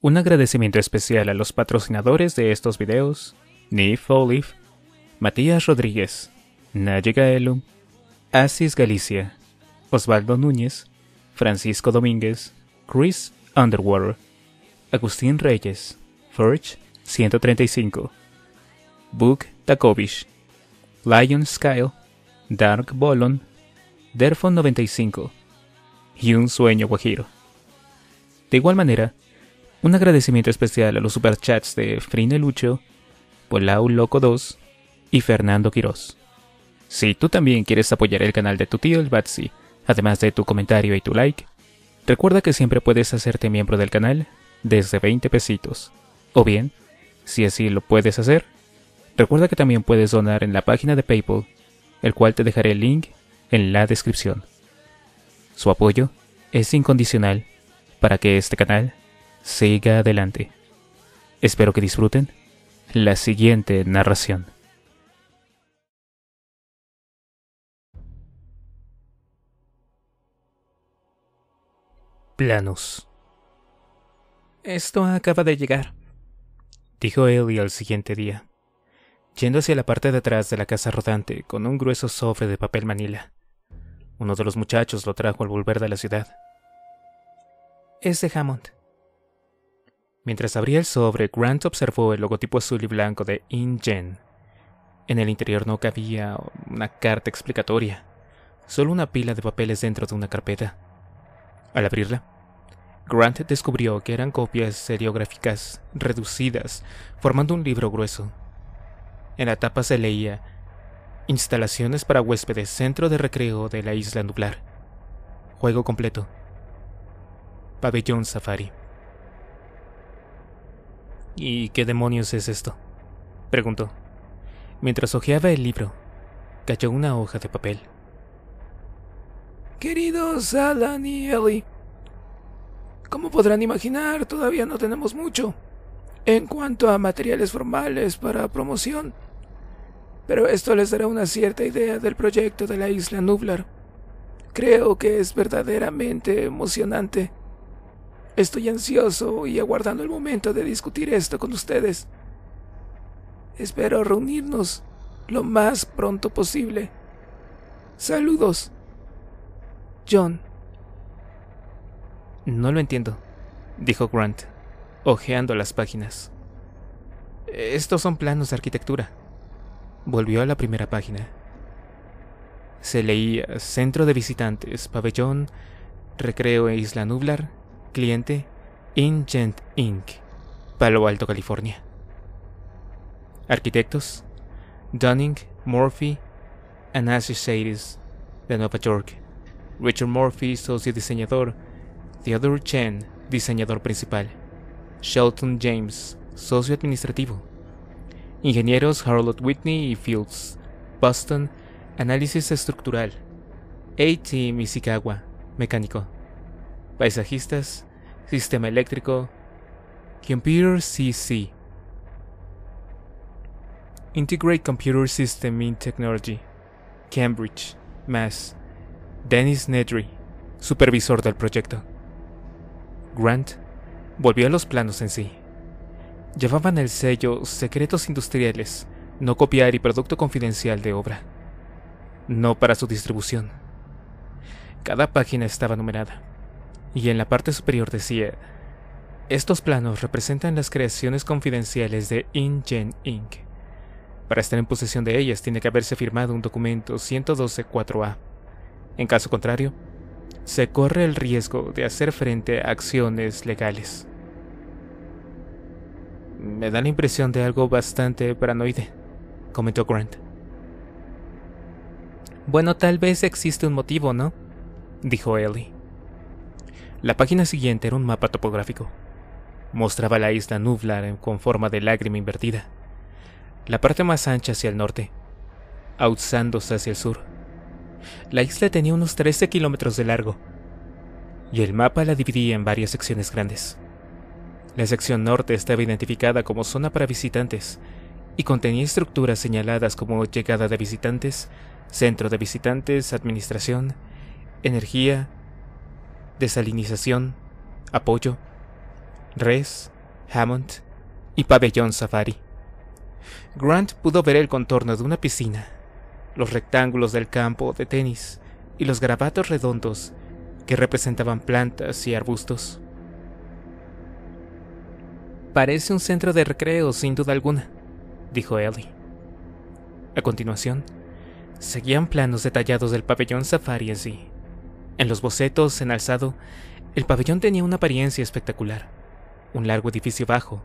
Un agradecimiento especial a los patrocinadores de estos videos, Nif Olive, Matías Rodríguez, Naye Gaelum, Asis Galicia, Osvaldo Núñez, Francisco Domínguez, Chris Underwater, Agustín Reyes, Forge 135, book Takovich, Lion Skyle, Dark Bolon, Derfon 95 y Un Sueño Guajiro. De igual manera, un agradecimiento especial a los superchats de Frine Lucho, Polau Loco 2 y Fernando Quiroz. Si tú también quieres apoyar el canal de tu tío el Batsy, además de tu comentario y tu like, recuerda que siempre puedes hacerte miembro del canal desde 20 pesitos. O bien, si así lo puedes hacer, recuerda que también puedes donar en la página de PayPal, el cual te dejaré el link en la descripción. Su apoyo es incondicional para que este canal siga adelante. Espero que disfruten la siguiente narración. Planos. Esto acaba de llegar, dijo Ellie al siguiente día, yendo hacia la parte de atrás de la casa rodante con un grueso sobre de papel manila. Uno de los muchachos lo trajo al volver de la ciudad. Es de Hammond. Mientras abría el sobre, Grant observó el logotipo azul y blanco de InGen. En el interior no cabía una carta explicatoria, solo una pila de papeles dentro de una carpeta. Al abrirla, Grant descubrió que eran copias seriográficas reducidas, formando un libro grueso. En la tapa se leía Instalaciones para huéspedes, centro de recreo de la isla nublar. Juego completo. Pabellón Safari. ¿Y qué demonios es esto? preguntó. Mientras hojeaba el libro, cayó una hoja de papel. Queridos Alan y Ellie, como podrán imaginar, todavía no tenemos mucho en cuanto a materiales formales para promoción, pero esto les dará una cierta idea del proyecto de la isla Nublar. Creo que es verdaderamente emocionante Estoy ansioso y aguardando el momento de discutir esto con ustedes. Espero reunirnos lo más pronto posible. Saludos. John. No lo entiendo, dijo Grant, ojeando las páginas. Estos son planos de arquitectura. Volvió a la primera página. Se leía Centro de Visitantes, Pabellón, Recreo e Isla Nublar, Cliente Ingent Inc. Palo Alto, California. Arquitectos Dunning, Murphy and Associates de Nueva York. Richard Murphy, socio diseñador. Theodore Chen, diseñador principal. Shelton James, socio administrativo. Ingenieros Harold Whitney y Fields, Boston, análisis estructural. A.T. Mishikawa, mecánico paisajistas, sistema eléctrico, Computer CC. Integrate Computer System in Technology, Cambridge, Mass. Dennis Nedry, supervisor del proyecto. Grant volvió a los planos en sí. Llevaban el sello Secretos Industriales, no copiar y producto confidencial de obra. No para su distribución. Cada página estaba numerada y en la parte superior decía, estos planos representan las creaciones confidenciales de InGen Inc. Para estar en posesión de ellas tiene que haberse firmado un documento 1124 a En caso contrario, se corre el riesgo de hacer frente a acciones legales. Me da la impresión de algo bastante paranoide, comentó Grant. Bueno, tal vez existe un motivo, ¿no? dijo Ellie. La página siguiente era un mapa topográfico. Mostraba la isla Nublar con forma de lágrima invertida. La parte más ancha hacia el norte, auzándose hacia el sur. La isla tenía unos 13 kilómetros de largo, y el mapa la dividía en varias secciones grandes. La sección norte estaba identificada como zona para visitantes y contenía estructuras señaladas como llegada de visitantes, centro de visitantes, administración, energía, desalinización, apoyo, res, Hammond y pabellón safari. Grant pudo ver el contorno de una piscina, los rectángulos del campo de tenis y los grabatos redondos que representaban plantas y arbustos. Parece un centro de recreo, sin duda alguna, dijo Ellie. A continuación, seguían planos detallados del pabellón safari en sí, en los bocetos en alzado, el pabellón tenía una apariencia espectacular. Un largo edificio bajo,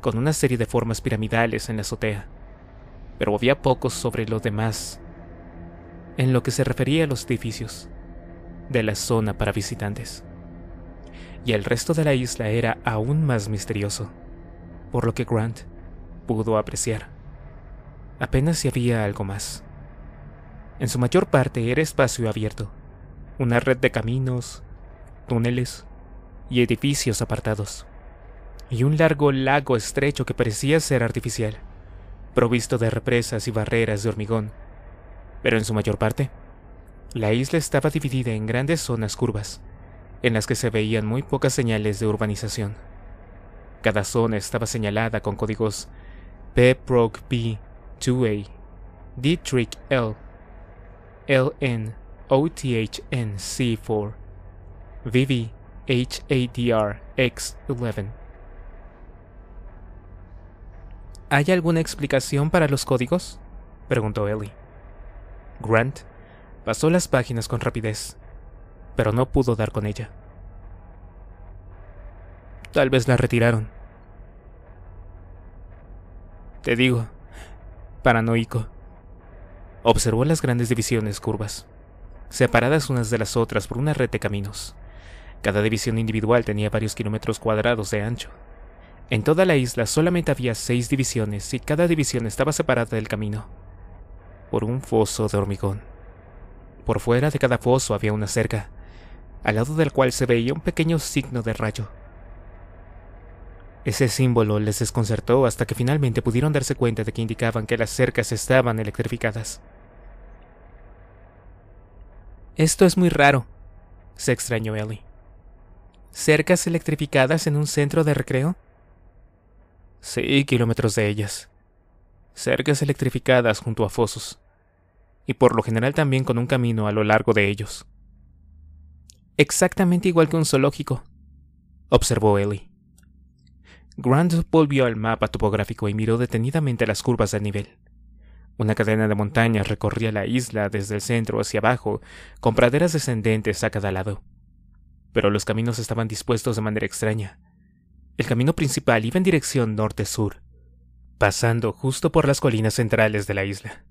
con una serie de formas piramidales en la azotea. Pero había pocos sobre lo demás en lo que se refería a los edificios de la zona para visitantes. Y el resto de la isla era aún más misterioso, por lo que Grant pudo apreciar. Apenas si había algo más. En su mayor parte era espacio abierto, una red de caminos, túneles y edificios apartados, y un largo lago estrecho que parecía ser artificial, provisto de represas y barreras de hormigón. Pero en su mayor parte, la isla estaba dividida en grandes zonas curvas, en las que se veían muy pocas señales de urbanización. Cada zona estaba señalada con códigos p prog B, 2A, D-Trick L, LN, OTHNC4, VVHADRX11. ¿Hay alguna explicación para los códigos? preguntó Ellie. Grant pasó las páginas con rapidez, pero no pudo dar con ella. Tal vez la retiraron. Te digo, paranoico. Observó las grandes divisiones curvas separadas unas de las otras por una red de caminos. Cada división individual tenía varios kilómetros cuadrados de ancho. En toda la isla solamente había seis divisiones y cada división estaba separada del camino por un foso de hormigón. Por fuera de cada foso había una cerca, al lado del cual se veía un pequeño signo de rayo. Ese símbolo les desconcertó hasta que finalmente pudieron darse cuenta de que indicaban que las cercas estaban electrificadas. Esto es muy raro, se extrañó Ellie. ¿Cercas electrificadas en un centro de recreo? Sí, kilómetros de ellas. Cercas electrificadas junto a fosos. Y por lo general también con un camino a lo largo de ellos. Exactamente igual que un zoológico, observó Ellie. Grant volvió al mapa topográfico y miró detenidamente las curvas de nivel. Una cadena de montañas recorría la isla desde el centro hacia abajo, con praderas descendentes a cada lado. Pero los caminos estaban dispuestos de manera extraña. El camino principal iba en dirección norte-sur, pasando justo por las colinas centrales de la isla,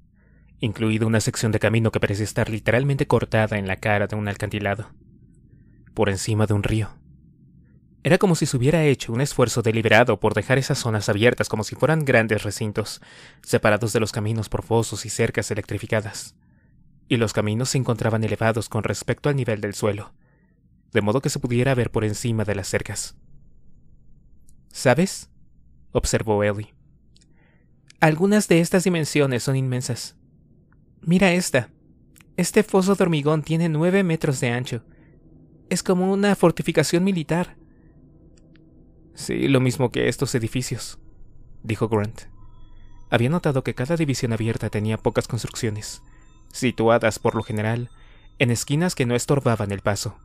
incluida una sección de camino que parecía estar literalmente cortada en la cara de un alcantilado, por encima de un río. Era como si se hubiera hecho un esfuerzo deliberado por dejar esas zonas abiertas como si fueran grandes recintos, separados de los caminos por fosos y cercas electrificadas. Y los caminos se encontraban elevados con respecto al nivel del suelo, de modo que se pudiera ver por encima de las cercas. ¿Sabes? observó Ellie. Algunas de estas dimensiones son inmensas. Mira esta. Este foso de hormigón tiene nueve metros de ancho. Es como una fortificación militar Sí, lo mismo que estos edificios, dijo Grant. Había notado que cada división abierta tenía pocas construcciones, situadas por lo general en esquinas que no estorbaban el paso.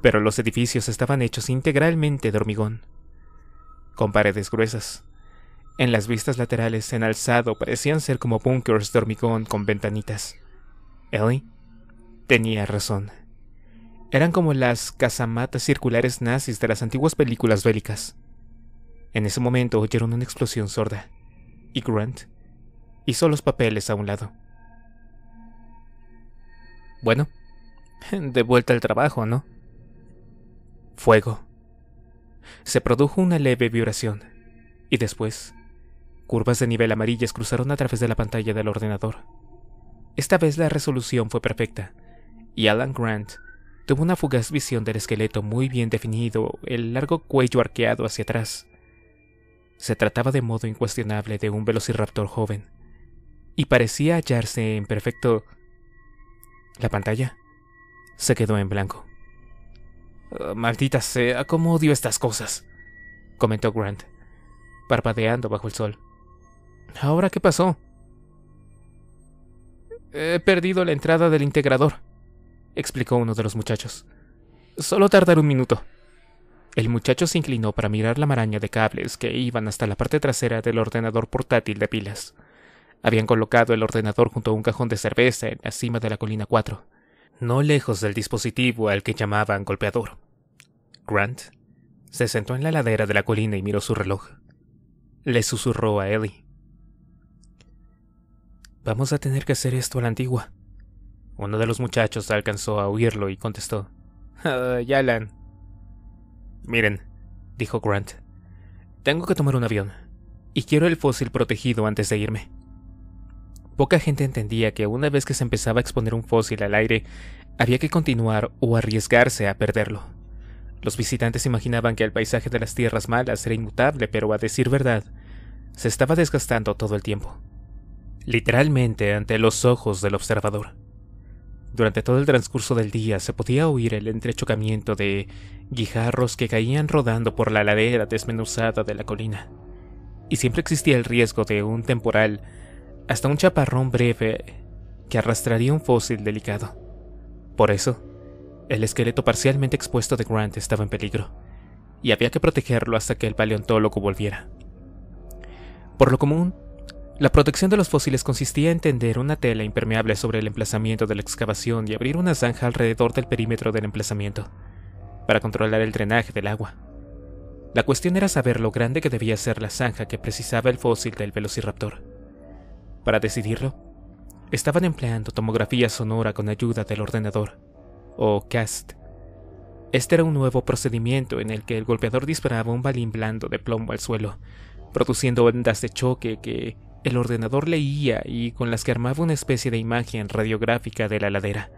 Pero los edificios estaban hechos integralmente de hormigón, con paredes gruesas. En las vistas laterales en alzado parecían ser como bunkers de hormigón con ventanitas. Ellie tenía razón eran como las casamatas circulares nazis de las antiguas películas bélicas. En ese momento oyeron una explosión sorda, y Grant hizo los papeles a un lado. Bueno, de vuelta al trabajo, ¿no? Fuego. Se produjo una leve vibración, y después, curvas de nivel amarillas cruzaron a través de la pantalla del ordenador. Esta vez la resolución fue perfecta, y Alan Grant Tuvo una fugaz visión del esqueleto muy bien definido, el largo cuello arqueado hacia atrás. Se trataba de modo incuestionable de un velociraptor joven, y parecía hallarse en perfecto... La pantalla se quedó en blanco. Oh, maldita sea, cómo odio estas cosas, comentó Grant, parpadeando bajo el sol. ¿Ahora qué pasó? He perdido la entrada del integrador, explicó uno de los muchachos. Solo tardar un minuto. El muchacho se inclinó para mirar la maraña de cables que iban hasta la parte trasera del ordenador portátil de pilas. Habían colocado el ordenador junto a un cajón de cerveza en la cima de la colina 4, no lejos del dispositivo al que llamaban golpeador. Grant se sentó en la ladera de la colina y miró su reloj. Le susurró a Ellie. Vamos a tener que hacer esto a la antigua. Uno de los muchachos alcanzó a oírlo y contestó. Ah, Yalan. Miren, dijo Grant, tengo que tomar un avión, y quiero el fósil protegido antes de irme. Poca gente entendía que una vez que se empezaba a exponer un fósil al aire, había que continuar o arriesgarse a perderlo. Los visitantes imaginaban que el paisaje de las tierras malas era inmutable, pero a decir verdad, se estaba desgastando todo el tiempo. Literalmente ante los ojos del observador. Durante todo el transcurso del día se podía oír el entrechocamiento de guijarros que caían rodando por la ladera desmenuzada de la colina, y siempre existía el riesgo de un temporal hasta un chaparrón breve que arrastraría un fósil delicado. Por eso, el esqueleto parcialmente expuesto de Grant estaba en peligro, y había que protegerlo hasta que el paleontólogo volviera. Por lo común, la protección de los fósiles consistía en tender una tela impermeable sobre el emplazamiento de la excavación y abrir una zanja alrededor del perímetro del emplazamiento, para controlar el drenaje del agua. La cuestión era saber lo grande que debía ser la zanja que precisaba el fósil del velociraptor. Para decidirlo, estaban empleando tomografía sonora con ayuda del ordenador, o CAST. Este era un nuevo procedimiento en el que el golpeador disparaba un balín blando de plomo al suelo, produciendo ondas de choque que el ordenador leía y con las que armaba una especie de imagen radiográfica de la ladera.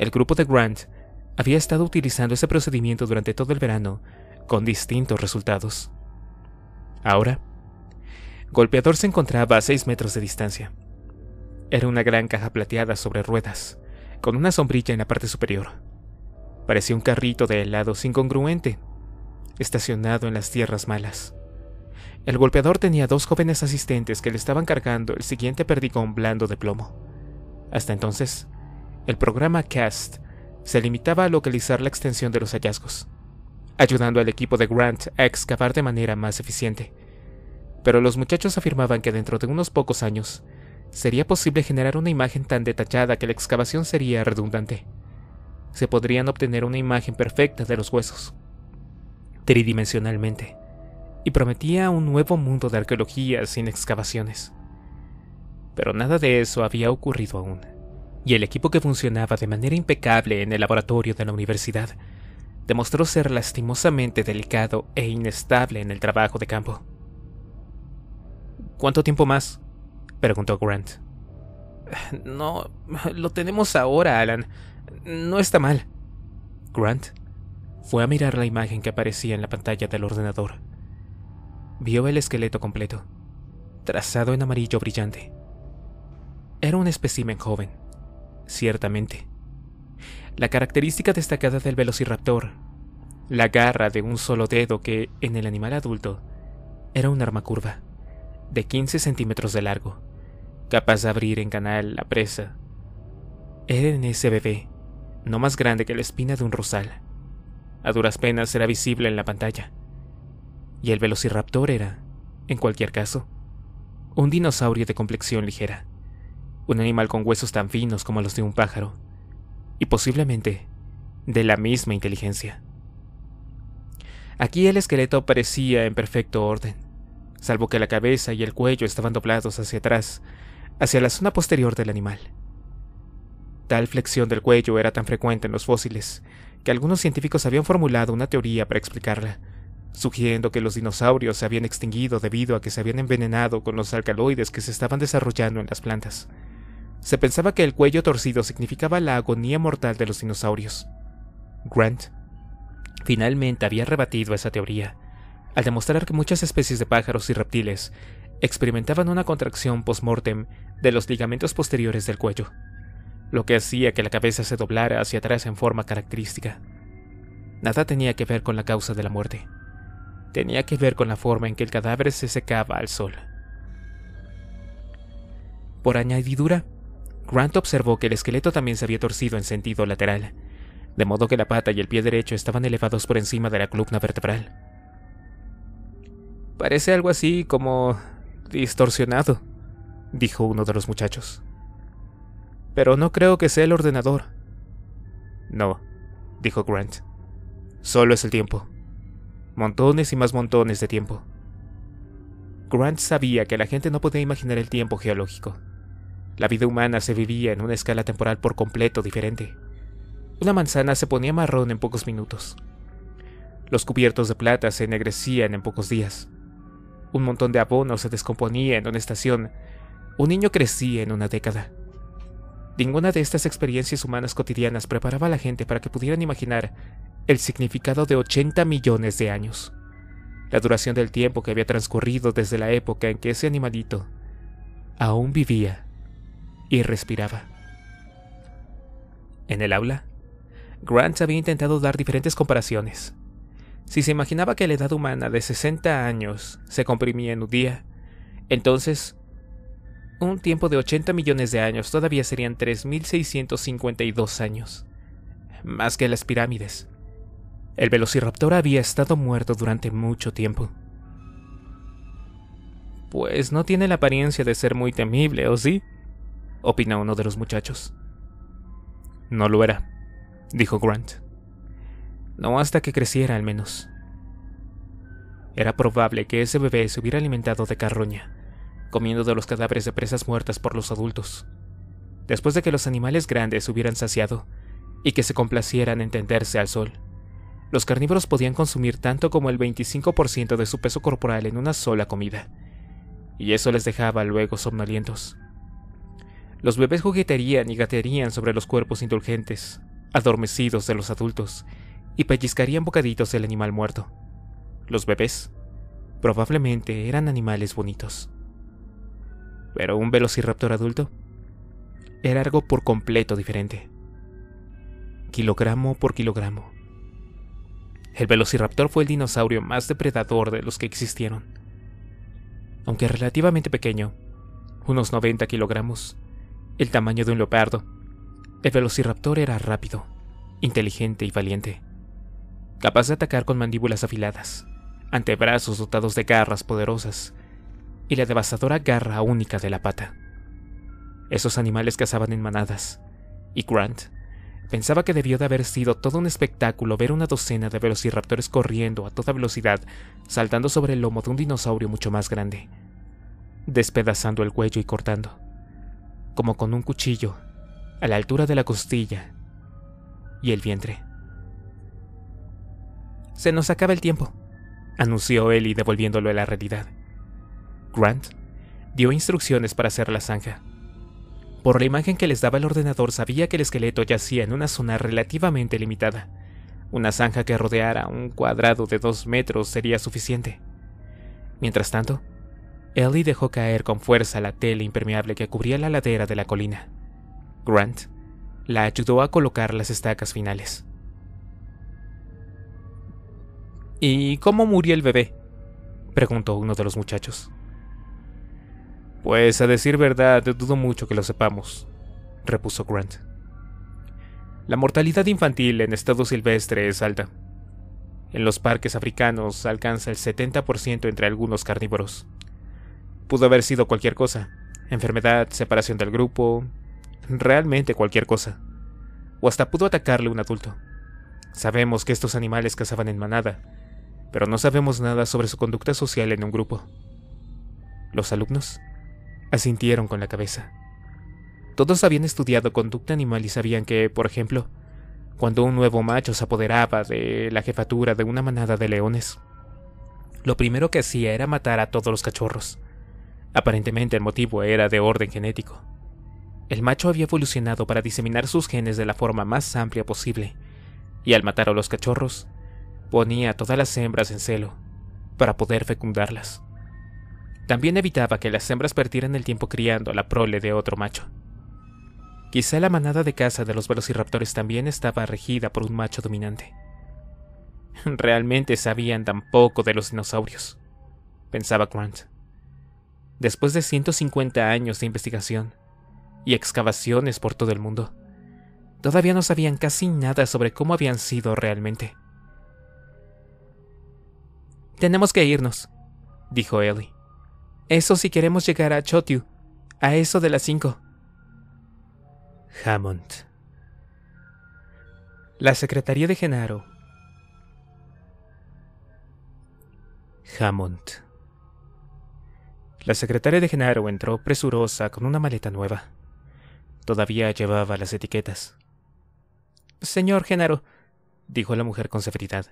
El grupo de Grant había estado utilizando ese procedimiento durante todo el verano, con distintos resultados. Ahora, Golpeador se encontraba a seis metros de distancia. Era una gran caja plateada sobre ruedas, con una sombrilla en la parte superior. Parecía un carrito de helados incongruente, estacionado en las tierras malas. El golpeador tenía dos jóvenes asistentes que le estaban cargando el siguiente perdigón blando de plomo. Hasta entonces, el programa CAST se limitaba a localizar la extensión de los hallazgos, ayudando al equipo de Grant a excavar de manera más eficiente. Pero los muchachos afirmaban que dentro de unos pocos años sería posible generar una imagen tan detallada que la excavación sería redundante. Se podrían obtener una imagen perfecta de los huesos, tridimensionalmente y prometía un nuevo mundo de arqueología sin excavaciones. Pero nada de eso había ocurrido aún, y el equipo que funcionaba de manera impecable en el laboratorio de la universidad demostró ser lastimosamente delicado e inestable en el trabajo de campo. ¿Cuánto tiempo más? preguntó Grant. No, lo tenemos ahora, Alan. No está mal. Grant fue a mirar la imagen que aparecía en la pantalla del ordenador vio el esqueleto completo, trazado en amarillo brillante. Era un espécimen joven, ciertamente. La característica destacada del velociraptor, la garra de un solo dedo que, en el animal adulto, era un arma curva, de 15 centímetros de largo, capaz de abrir en canal la presa. Era en ese bebé, no más grande que la espina de un rosal. A duras penas era visible en la pantalla y el velociraptor era, en cualquier caso, un dinosaurio de complexión ligera, un animal con huesos tan finos como los de un pájaro, y posiblemente de la misma inteligencia. Aquí el esqueleto parecía en perfecto orden, salvo que la cabeza y el cuello estaban doblados hacia atrás, hacia la zona posterior del animal. Tal flexión del cuello era tan frecuente en los fósiles que algunos científicos habían formulado una teoría para explicarla, sugiriendo que los dinosaurios se habían extinguido debido a que se habían envenenado con los alcaloides que se estaban desarrollando en las plantas. Se pensaba que el cuello torcido significaba la agonía mortal de los dinosaurios. Grant finalmente había rebatido esa teoría, al demostrar que muchas especies de pájaros y reptiles experimentaban una contracción post-mortem de los ligamentos posteriores del cuello, lo que hacía que la cabeza se doblara hacia atrás en forma característica. Nada tenía que ver con la causa de la muerte tenía que ver con la forma en que el cadáver se secaba al sol. Por añadidura, Grant observó que el esqueleto también se había torcido en sentido lateral, de modo que la pata y el pie derecho estaban elevados por encima de la columna vertebral. Parece algo así como distorsionado, dijo uno de los muchachos. Pero no creo que sea el ordenador. No, dijo Grant. Solo es el tiempo montones y más montones de tiempo. Grant sabía que la gente no podía imaginar el tiempo geológico. La vida humana se vivía en una escala temporal por completo diferente. Una manzana se ponía marrón en pocos minutos. Los cubiertos de plata se ennegrecían en pocos días. Un montón de abono se descomponía en una estación. Un niño crecía en una década. Ninguna de estas experiencias humanas cotidianas preparaba a la gente para que pudieran imaginar el significado de 80 millones de años, la duración del tiempo que había transcurrido desde la época en que ese animalito aún vivía y respiraba. En el aula, Grant había intentado dar diferentes comparaciones. Si se imaginaba que la edad humana de 60 años se comprimía en un día, entonces un tiempo de 80 millones de años todavía serían 3.652 años, más que las pirámides, el velociraptor había estado muerto durante mucho tiempo. Pues no tiene la apariencia de ser muy temible, ¿o sí? opina uno de los muchachos. No lo era, dijo Grant. No hasta que creciera al menos. Era probable que ese bebé se hubiera alimentado de carroña, comiendo de los cadáveres de presas muertas por los adultos, después de que los animales grandes hubieran saciado y que se complacieran en tenderse al sol los carnívoros podían consumir tanto como el 25% de su peso corporal en una sola comida, y eso les dejaba luego somnolientos. Los bebés juguetearían y gatearían sobre los cuerpos indulgentes, adormecidos de los adultos, y pellizcarían bocaditos del animal muerto. Los bebés probablemente eran animales bonitos. Pero un velociraptor adulto era algo por completo diferente. Kilogramo por kilogramo, el velociraptor fue el dinosaurio más depredador de los que existieron. Aunque relativamente pequeño, unos 90 kilogramos, el tamaño de un leopardo, el velociraptor era rápido, inteligente y valiente, capaz de atacar con mandíbulas afiladas, antebrazos dotados de garras poderosas y la devastadora garra única de la pata. Esos animales cazaban en manadas, y Grant Pensaba que debió de haber sido todo un espectáculo ver una docena de velociraptores corriendo a toda velocidad, saltando sobre el lomo de un dinosaurio mucho más grande, despedazando el cuello y cortando, como con un cuchillo, a la altura de la costilla y el vientre. Se nos acaba el tiempo, anunció Ellie devolviéndolo a la realidad. Grant dio instrucciones para hacer la zanja. Por la imagen que les daba el ordenador sabía que el esqueleto yacía en una zona relativamente limitada. Una zanja que rodeara un cuadrado de dos metros sería suficiente. Mientras tanto, Ellie dejó caer con fuerza la tela impermeable que cubría la ladera de la colina. Grant la ayudó a colocar las estacas finales. ¿Y cómo murió el bebé? preguntó uno de los muchachos. Pues a decir verdad, dudo mucho que lo sepamos, repuso Grant. La mortalidad infantil en estado silvestre es alta. En los parques africanos alcanza el 70% entre algunos carnívoros. Pudo haber sido cualquier cosa, enfermedad, separación del grupo, realmente cualquier cosa. O hasta pudo atacarle un adulto. Sabemos que estos animales cazaban en manada, pero no sabemos nada sobre su conducta social en un grupo. ¿Los alumnos? Asintieron con la cabeza. Todos habían estudiado conducta animal y sabían que, por ejemplo, cuando un nuevo macho se apoderaba de la jefatura de una manada de leones, lo primero que hacía era matar a todos los cachorros. Aparentemente el motivo era de orden genético. El macho había evolucionado para diseminar sus genes de la forma más amplia posible, y al matar a los cachorros, ponía a todas las hembras en celo para poder fecundarlas. También evitaba que las hembras perdieran el tiempo criando a la prole de otro macho. Quizá la manada de caza de los velociraptores también estaba regida por un macho dominante. Realmente sabían tan poco de los dinosaurios, pensaba Grant. Después de 150 años de investigación y excavaciones por todo el mundo, todavía no sabían casi nada sobre cómo habían sido realmente. Tenemos que irnos, dijo Ellie. Eso si queremos llegar a Chotiu, a eso de las cinco. Hammond. La Secretaría de Genaro. Hammond. La secretaria de Genaro entró presurosa con una maleta nueva. Todavía llevaba las etiquetas. Señor Genaro, dijo la mujer con severidad.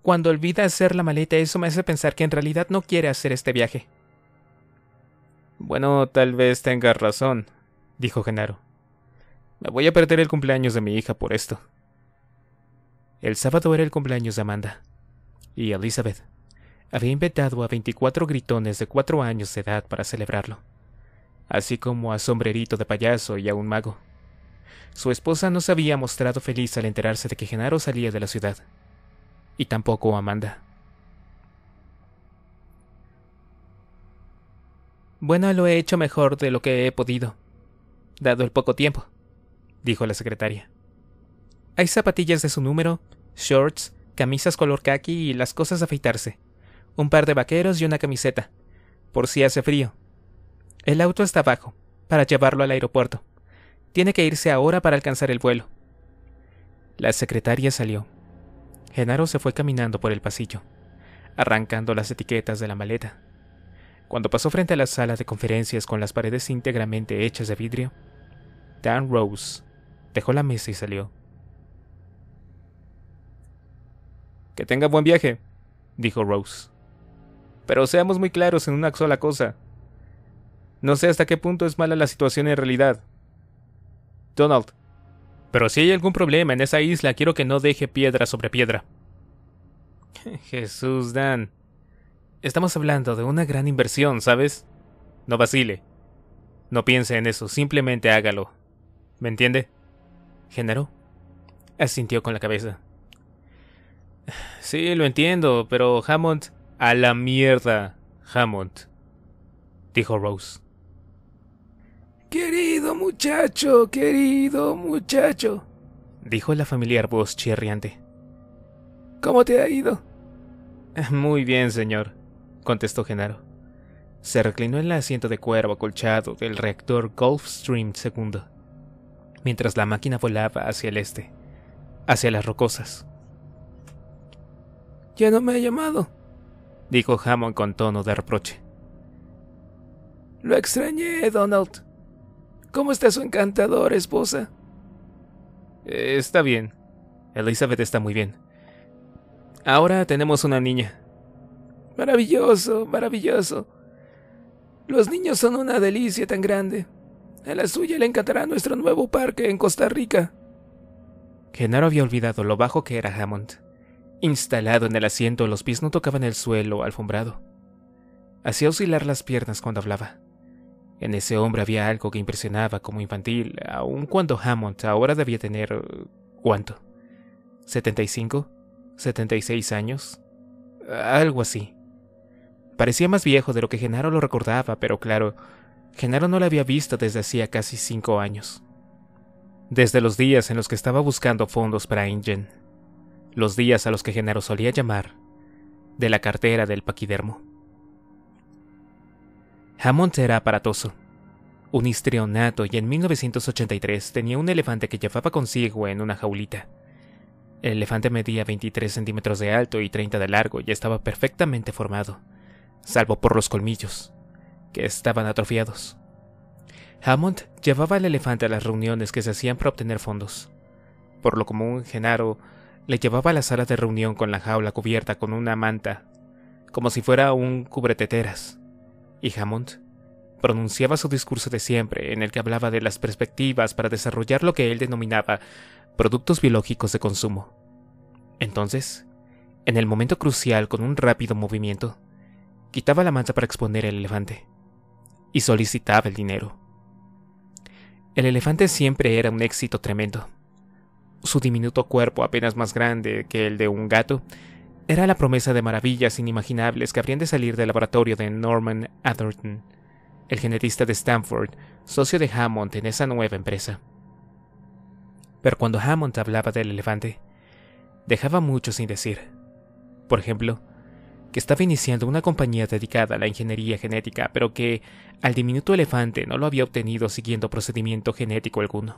Cuando olvida hacer la maleta eso me hace pensar que en realidad no quiere hacer este viaje. Bueno, tal vez tengas razón, dijo Genaro. Me voy a perder el cumpleaños de mi hija por esto. El sábado era el cumpleaños de Amanda. Y Elizabeth había invitado a 24 gritones de cuatro años de edad para celebrarlo, así como a Sombrerito de Payaso y a un mago. Su esposa no se había mostrado feliz al enterarse de que Genaro salía de la ciudad, y tampoco Amanda. Bueno, lo he hecho mejor de lo que he podido, dado el poco tiempo, dijo la secretaria. Hay zapatillas de su número, shorts, camisas color khaki y las cosas a afeitarse, un par de vaqueros y una camiseta, por si hace frío. El auto está abajo, para llevarlo al aeropuerto. Tiene que irse ahora para alcanzar el vuelo. La secretaria salió. Genaro se fue caminando por el pasillo, arrancando las etiquetas de la maleta. Cuando pasó frente a la sala de conferencias con las paredes íntegramente hechas de vidrio, Dan Rose dejó la mesa y salió. Que tenga buen viaje, dijo Rose. Pero seamos muy claros en una sola cosa. No sé hasta qué punto es mala la situación en realidad. Donald, pero si hay algún problema en esa isla, quiero que no deje piedra sobre piedra. Jesús, Dan, Estamos hablando de una gran inversión, ¿sabes? No vacile. No piense en eso, simplemente hágalo. ¿Me entiende? Género. Asintió con la cabeza. Sí, lo entiendo, pero Hammond... A la mierda, Hammond. Dijo Rose. Querido muchacho, querido muchacho. Dijo la familiar voz chirriante. ¿Cómo te ha ido? Muy bien, señor contestó Genaro. Se reclinó en el asiento de cuero acolchado del reactor Gulfstream II, mientras la máquina volaba hacia el este, hacia las rocosas. Ya no me ha llamado, dijo Hammond con tono de reproche. Lo extrañé, Donald. ¿Cómo está su encantadora esposa? Eh, está bien. Elizabeth está muy bien. Ahora tenemos una niña. Maravilloso, maravilloso. Los niños son una delicia tan grande. A la suya le encantará nuestro nuevo parque en Costa Rica. Genaro había olvidado lo bajo que era Hammond. Instalado en el asiento, los pies no tocaban el suelo alfombrado. Hacía oscilar las piernas cuando hablaba. En ese hombre había algo que impresionaba como infantil, aun cuando Hammond ahora debía tener... ¿cuánto? ¿75? ¿76 años? Algo así. Parecía más viejo de lo que Genaro lo recordaba, pero claro, Genaro no la había visto desde hacía casi cinco años. Desde los días en los que estaba buscando fondos para Ingen, los días a los que Genaro solía llamar de la cartera del paquidermo. Hammond era aparatoso, un histrionato y en 1983 tenía un elefante que llevaba consigo en una jaulita. El elefante medía 23 centímetros de alto y 30 de largo y estaba perfectamente formado salvo por los colmillos, que estaban atrofiados. Hammond llevaba al elefante a las reuniones que se hacían para obtener fondos. Por lo común, Genaro le llevaba a la sala de reunión con la jaula cubierta con una manta, como si fuera un cubreteteras, y Hammond pronunciaba su discurso de siempre, en el que hablaba de las perspectivas para desarrollar lo que él denominaba productos biológicos de consumo. Entonces, en el momento crucial, con un rápido movimiento, quitaba la mancha para exponer el elefante y solicitaba el dinero. El elefante siempre era un éxito tremendo. Su diminuto cuerpo, apenas más grande que el de un gato, era la promesa de maravillas inimaginables que habrían de salir del laboratorio de Norman Atherton, el genetista de Stanford, socio de Hammond en esa nueva empresa. Pero cuando Hammond hablaba del elefante, dejaba mucho sin decir. Por ejemplo, que estaba iniciando una compañía dedicada a la ingeniería genética, pero que al diminuto elefante no lo había obtenido siguiendo procedimiento genético alguno.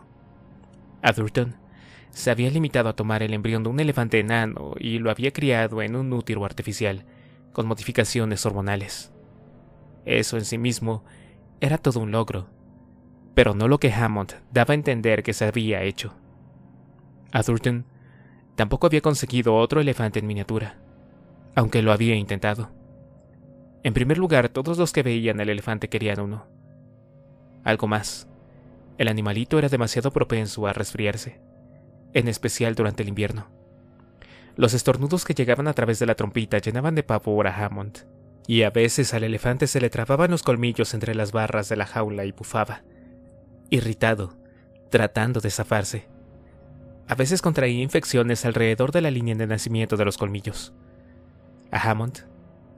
Atherton se había limitado a tomar el embrión de un elefante enano y lo había criado en un útero artificial, con modificaciones hormonales. Eso en sí mismo era todo un logro, pero no lo que Hammond daba a entender que se había hecho. Atherton tampoco había conseguido otro elefante en miniatura aunque lo había intentado. En primer lugar, todos los que veían al elefante querían uno. Algo más, el animalito era demasiado propenso a resfriarse, en especial durante el invierno. Los estornudos que llegaban a través de la trompita llenaban de pavor a Hammond, y a veces al elefante se le trababan los colmillos entre las barras de la jaula y bufaba, irritado, tratando de zafarse. A veces contraía infecciones alrededor de la línea de nacimiento de los colmillos, a Hammond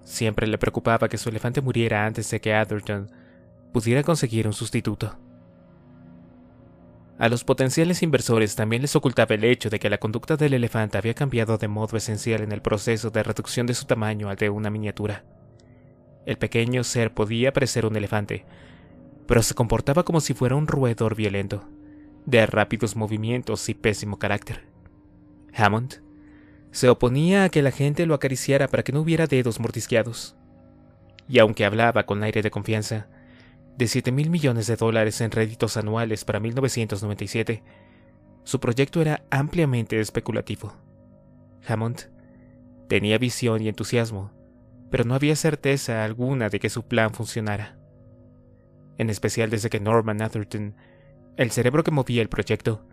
siempre le preocupaba que su elefante muriera antes de que Atherton pudiera conseguir un sustituto. A los potenciales inversores también les ocultaba el hecho de que la conducta del elefante había cambiado de modo esencial en el proceso de reducción de su tamaño al de una miniatura. El pequeño ser podía parecer un elefante, pero se comportaba como si fuera un roedor violento, de rápidos movimientos y pésimo carácter. Hammond se oponía a que la gente lo acariciara para que no hubiera dedos mordisqueados. Y aunque hablaba con aire de confianza, de 7 mil millones de dólares en réditos anuales para 1997, su proyecto era ampliamente especulativo. Hammond tenía visión y entusiasmo, pero no había certeza alguna de que su plan funcionara. En especial desde que Norman Atherton, el cerebro que movía el proyecto,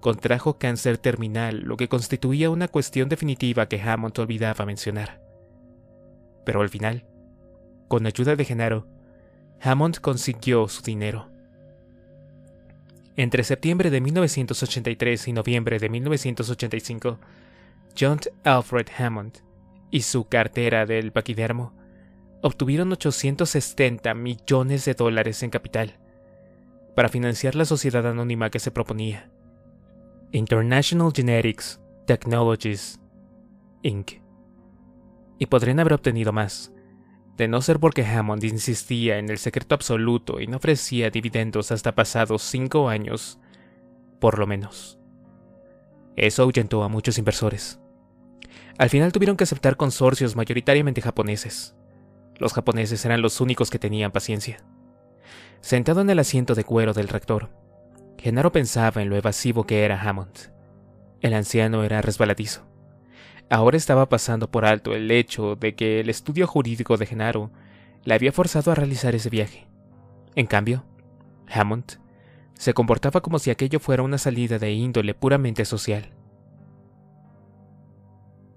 Contrajo cáncer terminal, lo que constituía una cuestión definitiva que Hammond olvidaba mencionar. Pero al final, con ayuda de Genaro, Hammond consiguió su dinero. Entre septiembre de 1983 y noviembre de 1985, John Alfred Hammond y su cartera del paquidermo obtuvieron 870 millones de dólares en capital para financiar la sociedad anónima que se proponía. International Genetics Technologies, Inc. Y podrían haber obtenido más, de no ser porque Hammond insistía en el secreto absoluto y no ofrecía dividendos hasta pasados cinco años, por lo menos. Eso ahuyentó a muchos inversores. Al final tuvieron que aceptar consorcios mayoritariamente japoneses. Los japoneses eran los únicos que tenían paciencia. Sentado en el asiento de cuero del rector, Genaro pensaba en lo evasivo que era Hammond. El anciano era resbaladizo. Ahora estaba pasando por alto el hecho de que el estudio jurídico de Genaro le había forzado a realizar ese viaje. En cambio, Hammond se comportaba como si aquello fuera una salida de índole puramente social.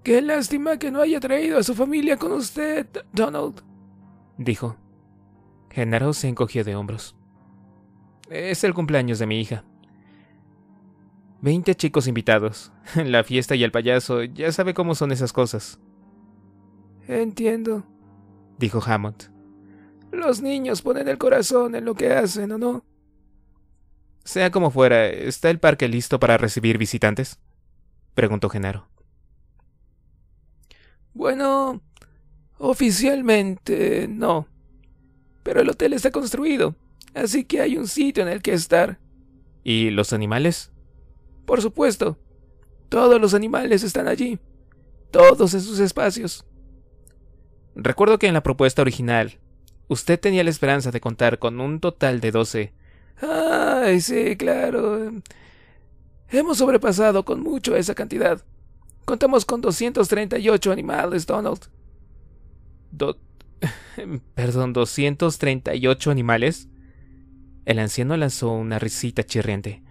Qué lástima que no haya traído a su familia con usted, Donald, dijo. Genaro se encogió de hombros. Es el cumpleaños de mi hija. Veinte chicos invitados. La fiesta y el payaso, ya sabe cómo son esas cosas. Entiendo, dijo Hammond. Los niños ponen el corazón en lo que hacen, ¿o no? Sea como fuera, ¿está el parque listo para recibir visitantes? preguntó Genaro. Bueno, oficialmente no. Pero el hotel está construido Así que hay un sitio en el que estar. ¿Y los animales? Por supuesto. Todos los animales están allí. Todos en sus espacios. Recuerdo que en la propuesta original, usted tenía la esperanza de contar con un total de doce. Ay, sí, claro. Hemos sobrepasado con mucho esa cantidad. Contamos con 238 animales, Donald. Perdón, ¿238 animales? El anciano lanzó una risita chirriante,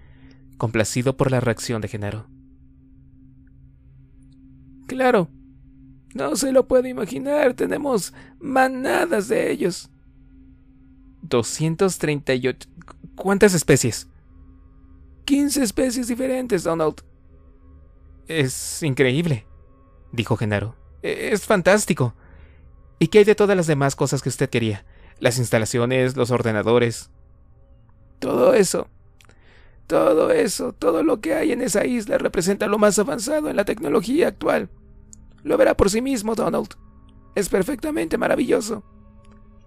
complacido por la reacción de Genaro. Claro, no se lo puede imaginar, tenemos manadas de ellos. 238. ¿Cuántas especies? 15 especies diferentes, Donald. Es increíble, dijo Genaro. E-, es fantástico. ¿Y qué hay de todas las demás cosas que usted quería? Las instalaciones, los ordenadores. Todo eso, todo eso, todo lo que hay en esa isla representa lo más avanzado en la tecnología actual. Lo verá por sí mismo Donald. Es perfectamente maravilloso.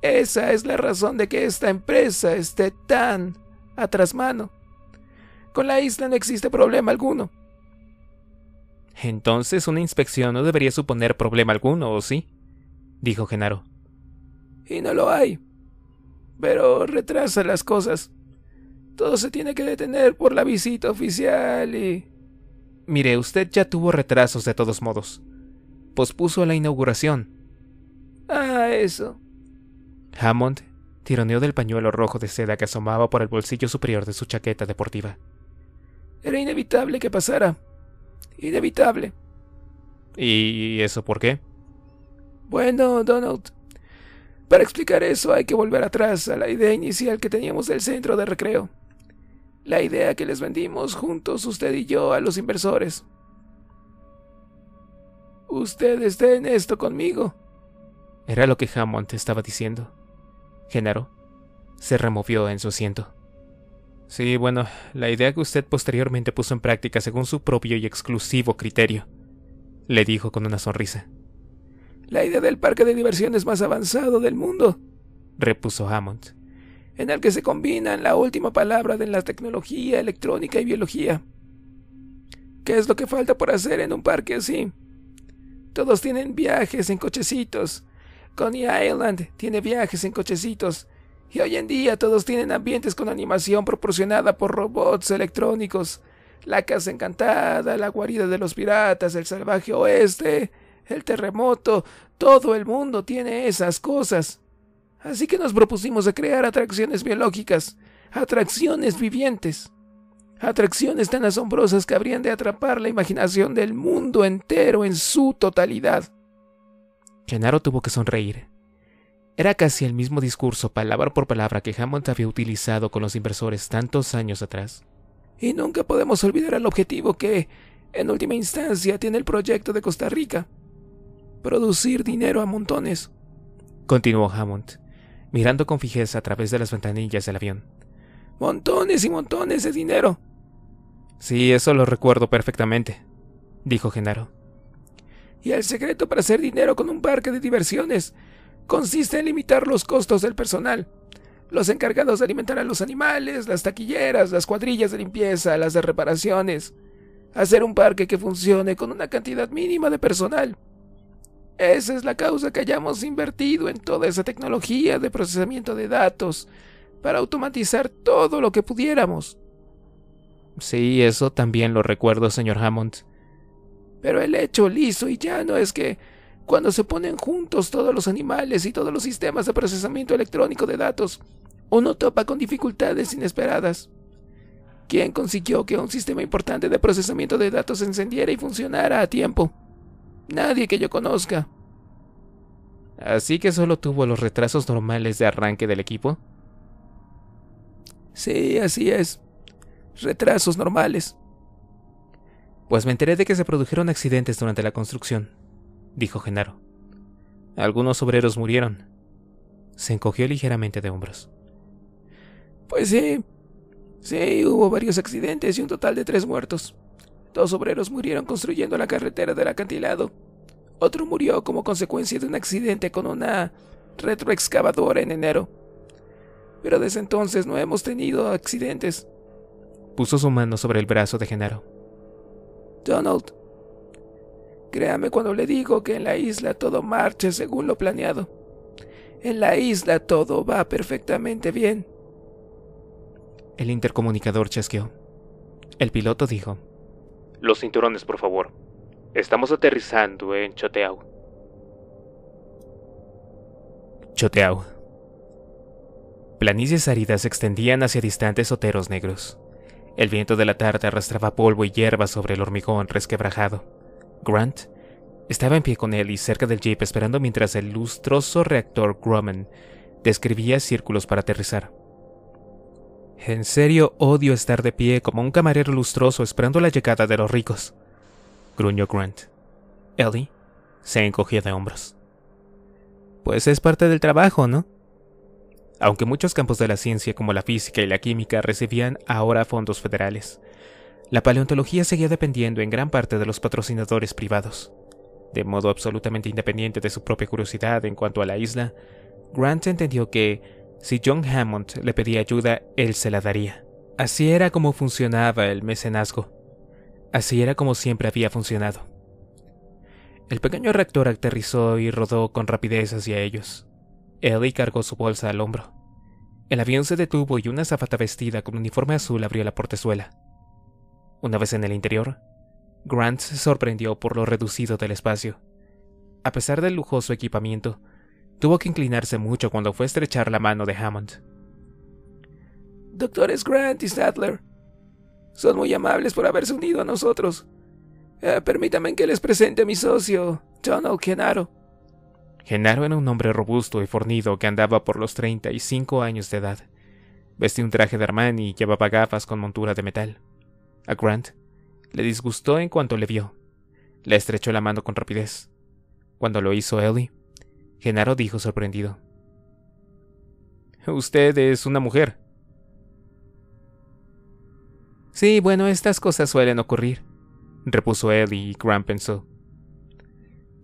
Esa es la razón de que esta empresa esté tan a mano. Con la isla no existe problema alguno. Entonces una inspección no debería suponer problema alguno, ¿o sí? dijo Genaro. Y no lo hay. Pero retrasa las cosas. Todo se tiene que detener por la visita oficial y... Mire, usted ya tuvo retrasos de todos modos. Pospuso la inauguración. Ah, eso. Hammond tironeó del pañuelo rojo de seda que asomaba por el bolsillo superior de su chaqueta deportiva. Era inevitable que pasara. Inevitable. ¿Y eso por qué? Bueno, Donald, para explicar eso hay que volver atrás a la idea inicial que teníamos del centro de recreo la idea que les vendimos juntos usted y yo a los inversores. Usted esté en esto conmigo. Era lo que Hammond estaba diciendo. Genaro se removió en su asiento. Sí, bueno, la idea que usted posteriormente puso en práctica según su propio y exclusivo criterio, le dijo con una sonrisa. La idea del parque de diversiones más avanzado del mundo, repuso Hammond en el que se combinan la última palabra de la tecnología, electrónica y biología. ¿Qué es lo que falta por hacer en un parque así? Todos tienen viajes en cochecitos. Coney Island tiene viajes en cochecitos. Y hoy en día todos tienen ambientes con animación proporcionada por robots electrónicos. La casa encantada, la guarida de los piratas, el salvaje oeste, el terremoto, todo el mundo tiene esas cosas. Así que nos propusimos a crear atracciones biológicas, atracciones vivientes, atracciones tan asombrosas que habrían de atrapar la imaginación del mundo entero en su totalidad. Gennaro tuvo que sonreír. Era casi el mismo discurso, palabra por palabra, que Hammond había utilizado con los inversores tantos años atrás. Y nunca podemos olvidar el objetivo que, en última instancia, tiene el proyecto de Costa Rica. Producir dinero a montones. Continuó Hammond mirando con fijeza a través de las ventanillas del avión. Montones y montones de dinero. Sí, eso lo recuerdo perfectamente, dijo Genaro. Y el secreto para hacer dinero con un parque de diversiones consiste en limitar los costos del personal. Los encargados de alimentar a los animales, las taquilleras, las cuadrillas de limpieza, las de reparaciones. Hacer un parque que funcione con una cantidad mínima de personal. Esa es la causa que hayamos invertido en toda esa tecnología de procesamiento de datos para automatizar todo lo que pudiéramos. Sí, eso también lo recuerdo, señor Hammond. Pero el hecho liso y llano es que cuando se ponen juntos todos los animales y todos los sistemas de procesamiento electrónico de datos, uno topa con dificultades inesperadas. ¿Quién consiguió que un sistema importante de procesamiento de datos encendiera y funcionara a tiempo? Nadie que yo conozca. Así que solo tuvo los retrasos normales de arranque del equipo. Sí, así es. Retrasos normales. Pues me enteré de que se produjeron accidentes durante la construcción, dijo Genaro. Algunos obreros murieron. Se encogió ligeramente de hombros. Pues sí. Sí, hubo varios accidentes y un total de tres muertos. Dos obreros murieron construyendo la carretera del acantilado. Otro murió como consecuencia de un accidente con una retroexcavadora en enero. Pero desde entonces no hemos tenido accidentes. Puso su mano sobre el brazo de Genaro. Donald, créame cuando le digo que en la isla todo marche según lo planeado. En la isla todo va perfectamente bien. El intercomunicador chasqueó. El piloto dijo. Los cinturones, por favor. Estamos aterrizando en Choteau. Choteau. Planicies áridas se extendían hacia distantes oteros negros. El viento de la tarde arrastraba polvo y hierba sobre el hormigón resquebrajado. Grant estaba en pie con él y cerca del jeep esperando mientras el lustroso reactor Grumman describía círculos para aterrizar. En serio odio estar de pie como un camarero lustroso esperando la llegada de los ricos, gruñó Grant. Ellie se encogió de hombros. Pues es parte del trabajo, ¿no? Aunque muchos campos de la ciencia como la física y la química recibían ahora fondos federales, la paleontología seguía dependiendo en gran parte de los patrocinadores privados. De modo absolutamente independiente de su propia curiosidad en cuanto a la isla, Grant entendió que si John Hammond le pedía ayuda, él se la daría. Así era como funcionaba el mecenazgo. Así era como siempre había funcionado. El pequeño reactor aterrizó y rodó con rapidez hacia ellos. Ellie cargó su bolsa al hombro. El avión se detuvo y una zafata vestida con uniforme azul abrió la portezuela. Una vez en el interior, Grant se sorprendió por lo reducido del espacio. A pesar del lujoso equipamiento, Tuvo que inclinarse mucho cuando fue a estrechar la mano de Hammond. Doctores Grant y Sadler, son muy amables por haberse unido a nosotros. Eh, permítame permítanme que les presente a mi socio, John Genaro. Genaro era un hombre robusto y fornido que andaba por los 35 años de edad. Vestía un traje de Armani y llevaba gafas con montura de metal. A Grant le disgustó en cuanto le vio. Le estrechó la mano con rapidez. Cuando lo hizo Ellie, Genaro dijo sorprendido. Usted es una mujer. Sí, bueno, estas cosas suelen ocurrir, repuso él y Grant pensó.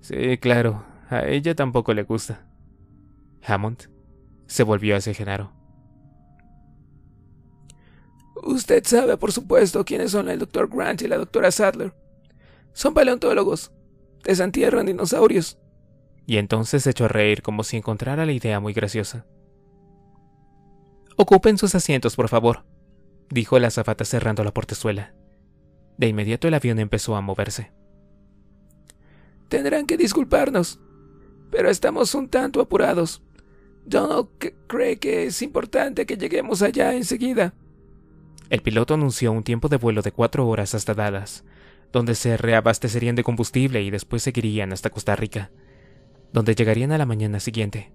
Sí, claro, a ella tampoco le gusta. Hammond se volvió hacia Genaro. Usted sabe, por supuesto, quiénes son el doctor Grant y la doctora Sadler. Son paleontólogos. Desantierran dinosaurios y entonces se echó a reír como si encontrara la idea muy graciosa. Ocupen sus asientos, por favor, dijo la azafata cerrando la portezuela. De inmediato el avión empezó a moverse. Tendrán que disculparnos, pero estamos un tanto apurados. Donald cree que es importante que lleguemos allá enseguida. El piloto anunció un tiempo de vuelo de cuatro horas hasta Dallas, donde se reabastecerían de combustible y después seguirían hasta Costa Rica donde llegarían a la mañana siguiente.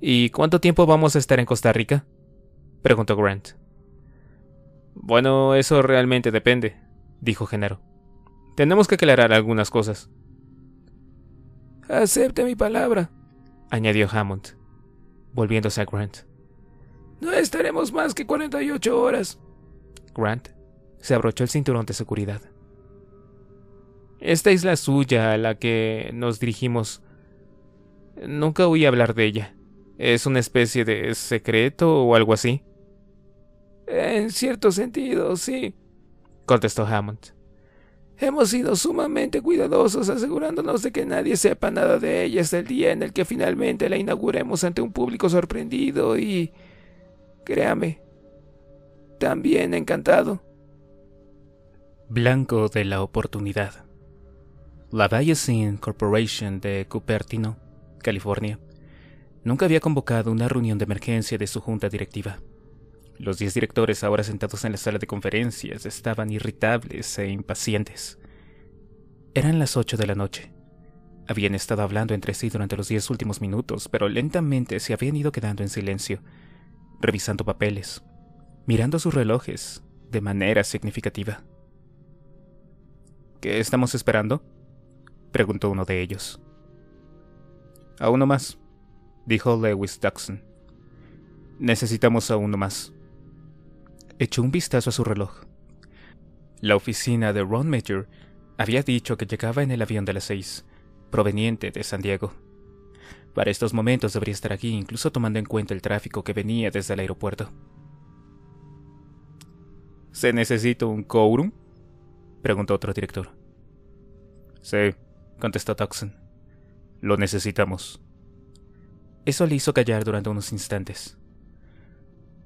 ¿Y cuánto tiempo vamos a estar en Costa Rica? preguntó Grant. Bueno, eso realmente depende, dijo Genaro. Tenemos que aclarar algunas cosas. Acepte mi palabra, añadió Hammond, volviéndose a Grant. No estaremos más que 48 horas. Grant se abrochó el cinturón de seguridad. Esta isla suya a la que nos dirigimos. Nunca oí hablar de ella. ¿Es una especie de secreto o algo así? En cierto sentido, sí, contestó Hammond. Hemos sido sumamente cuidadosos asegurándonos de que nadie sepa nada de ella hasta el día en el que finalmente la inauguremos ante un público sorprendido y... créame, también encantado. Blanco de la oportunidad. La Lavallasin Corporation de Cupertino, California, nunca había convocado una reunión de emergencia de su junta directiva. Los diez directores, ahora sentados en la sala de conferencias, estaban irritables e impacientes. Eran las ocho de la noche. Habían estado hablando entre sí durante los diez últimos minutos, pero lentamente se habían ido quedando en silencio, revisando papeles, mirando sus relojes de manera significativa. ¿Qué estamos esperando? preguntó uno de ellos. A uno más, dijo Lewis Duxon. Necesitamos a uno más. Echó un vistazo a su reloj. La oficina de Ron Major había dicho que llegaba en el avión de las seis, proveniente de San Diego. Para estos momentos debería estar aquí, incluso tomando en cuenta el tráfico que venía desde el aeropuerto. ¿Se necesita un quórum? preguntó otro director. Sí, contestó Toxin. Lo necesitamos. Eso le hizo callar durante unos instantes.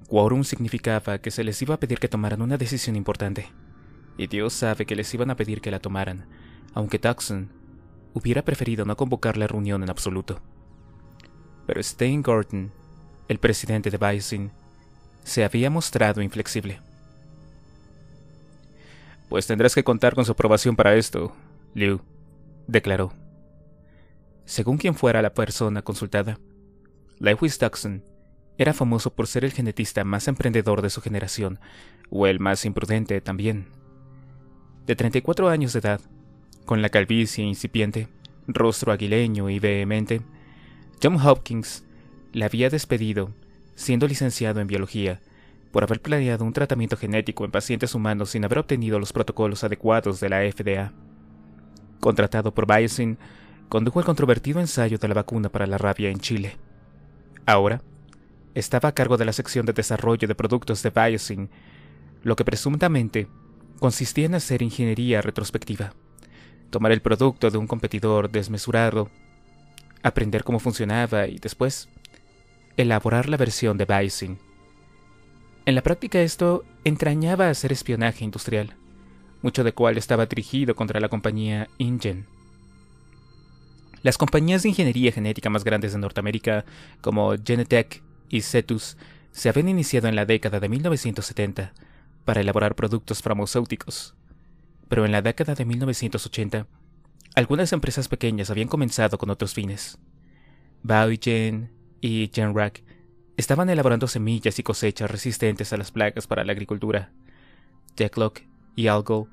Quorum significaba que se les iba a pedir que tomaran una decisión importante, y Dios sabe que les iban a pedir que la tomaran, aunque Toxin hubiera preferido no convocar la reunión en absoluto. Pero Stein Gordon, el presidente de Bison, se había mostrado inflexible. Pues tendrás que contar con su aprobación para esto, Liu, declaró. Según quien fuera la persona consultada, Lewis Dixon era famoso por ser el genetista más emprendedor de su generación, o el más imprudente también. De 34 años de edad, con la calvicie incipiente, rostro aguileño y vehemente, John Hopkins la había despedido, siendo licenciado en biología, por haber planeado un tratamiento genético en pacientes humanos sin haber obtenido los protocolos adecuados de la FDA contratado por Biosyn, condujo el controvertido ensayo de la vacuna para la rabia en Chile. Ahora, estaba a cargo de la sección de desarrollo de productos de Biosyn, lo que presuntamente consistía en hacer ingeniería retrospectiva, tomar el producto de un competidor desmesurado, aprender cómo funcionaba y después elaborar la versión de Biosyn. En la práctica esto entrañaba hacer espionaje industrial, mucho de cual estaba dirigido contra la compañía InGen. Las compañías de ingeniería genética más grandes de Norteamérica, como Genetech y Cetus, se habían iniciado en la década de 1970 para elaborar productos farmacéuticos. Pero en la década de 1980, algunas empresas pequeñas habían comenzado con otros fines. Biogen y Genrack estaban elaborando semillas y cosechas resistentes a las plagas para la agricultura. Jacklock y algo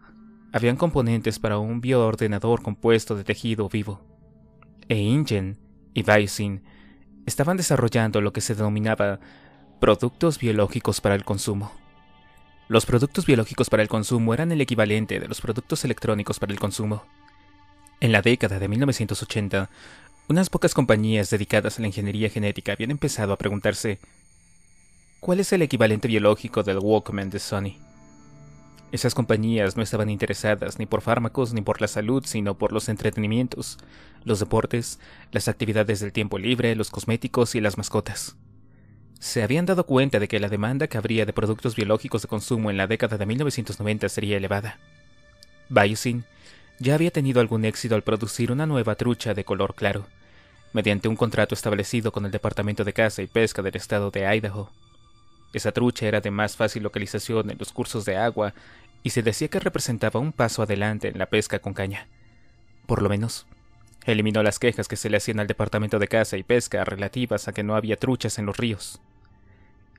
habían componentes para un bioordenador compuesto de tejido vivo. E Ingen y Vicin estaban desarrollando lo que se denominaba productos biológicos para el consumo. Los productos biológicos para el consumo eran el equivalente de los productos electrónicos para el consumo. En la década de 1980, unas pocas compañías dedicadas a la ingeniería genética habían empezado a preguntarse ¿Cuál es el equivalente biológico del Walkman de Sony? Esas compañías no estaban interesadas ni por fármacos ni por la salud, sino por los entretenimientos, los deportes, las actividades del tiempo libre, los cosméticos y las mascotas. Se habían dado cuenta de que la demanda que habría de productos biológicos de consumo en la década de 1990 sería elevada. Biosyn ya había tenido algún éxito al producir una nueva trucha de color claro, mediante un contrato establecido con el Departamento de Caza y Pesca del estado de Idaho. Esa trucha era de más fácil localización en los cursos de agua y se decía que representaba un paso adelante en la pesca con caña. Por lo menos, eliminó las quejas que se le hacían al Departamento de Caza y Pesca relativas a que no había truchas en los ríos.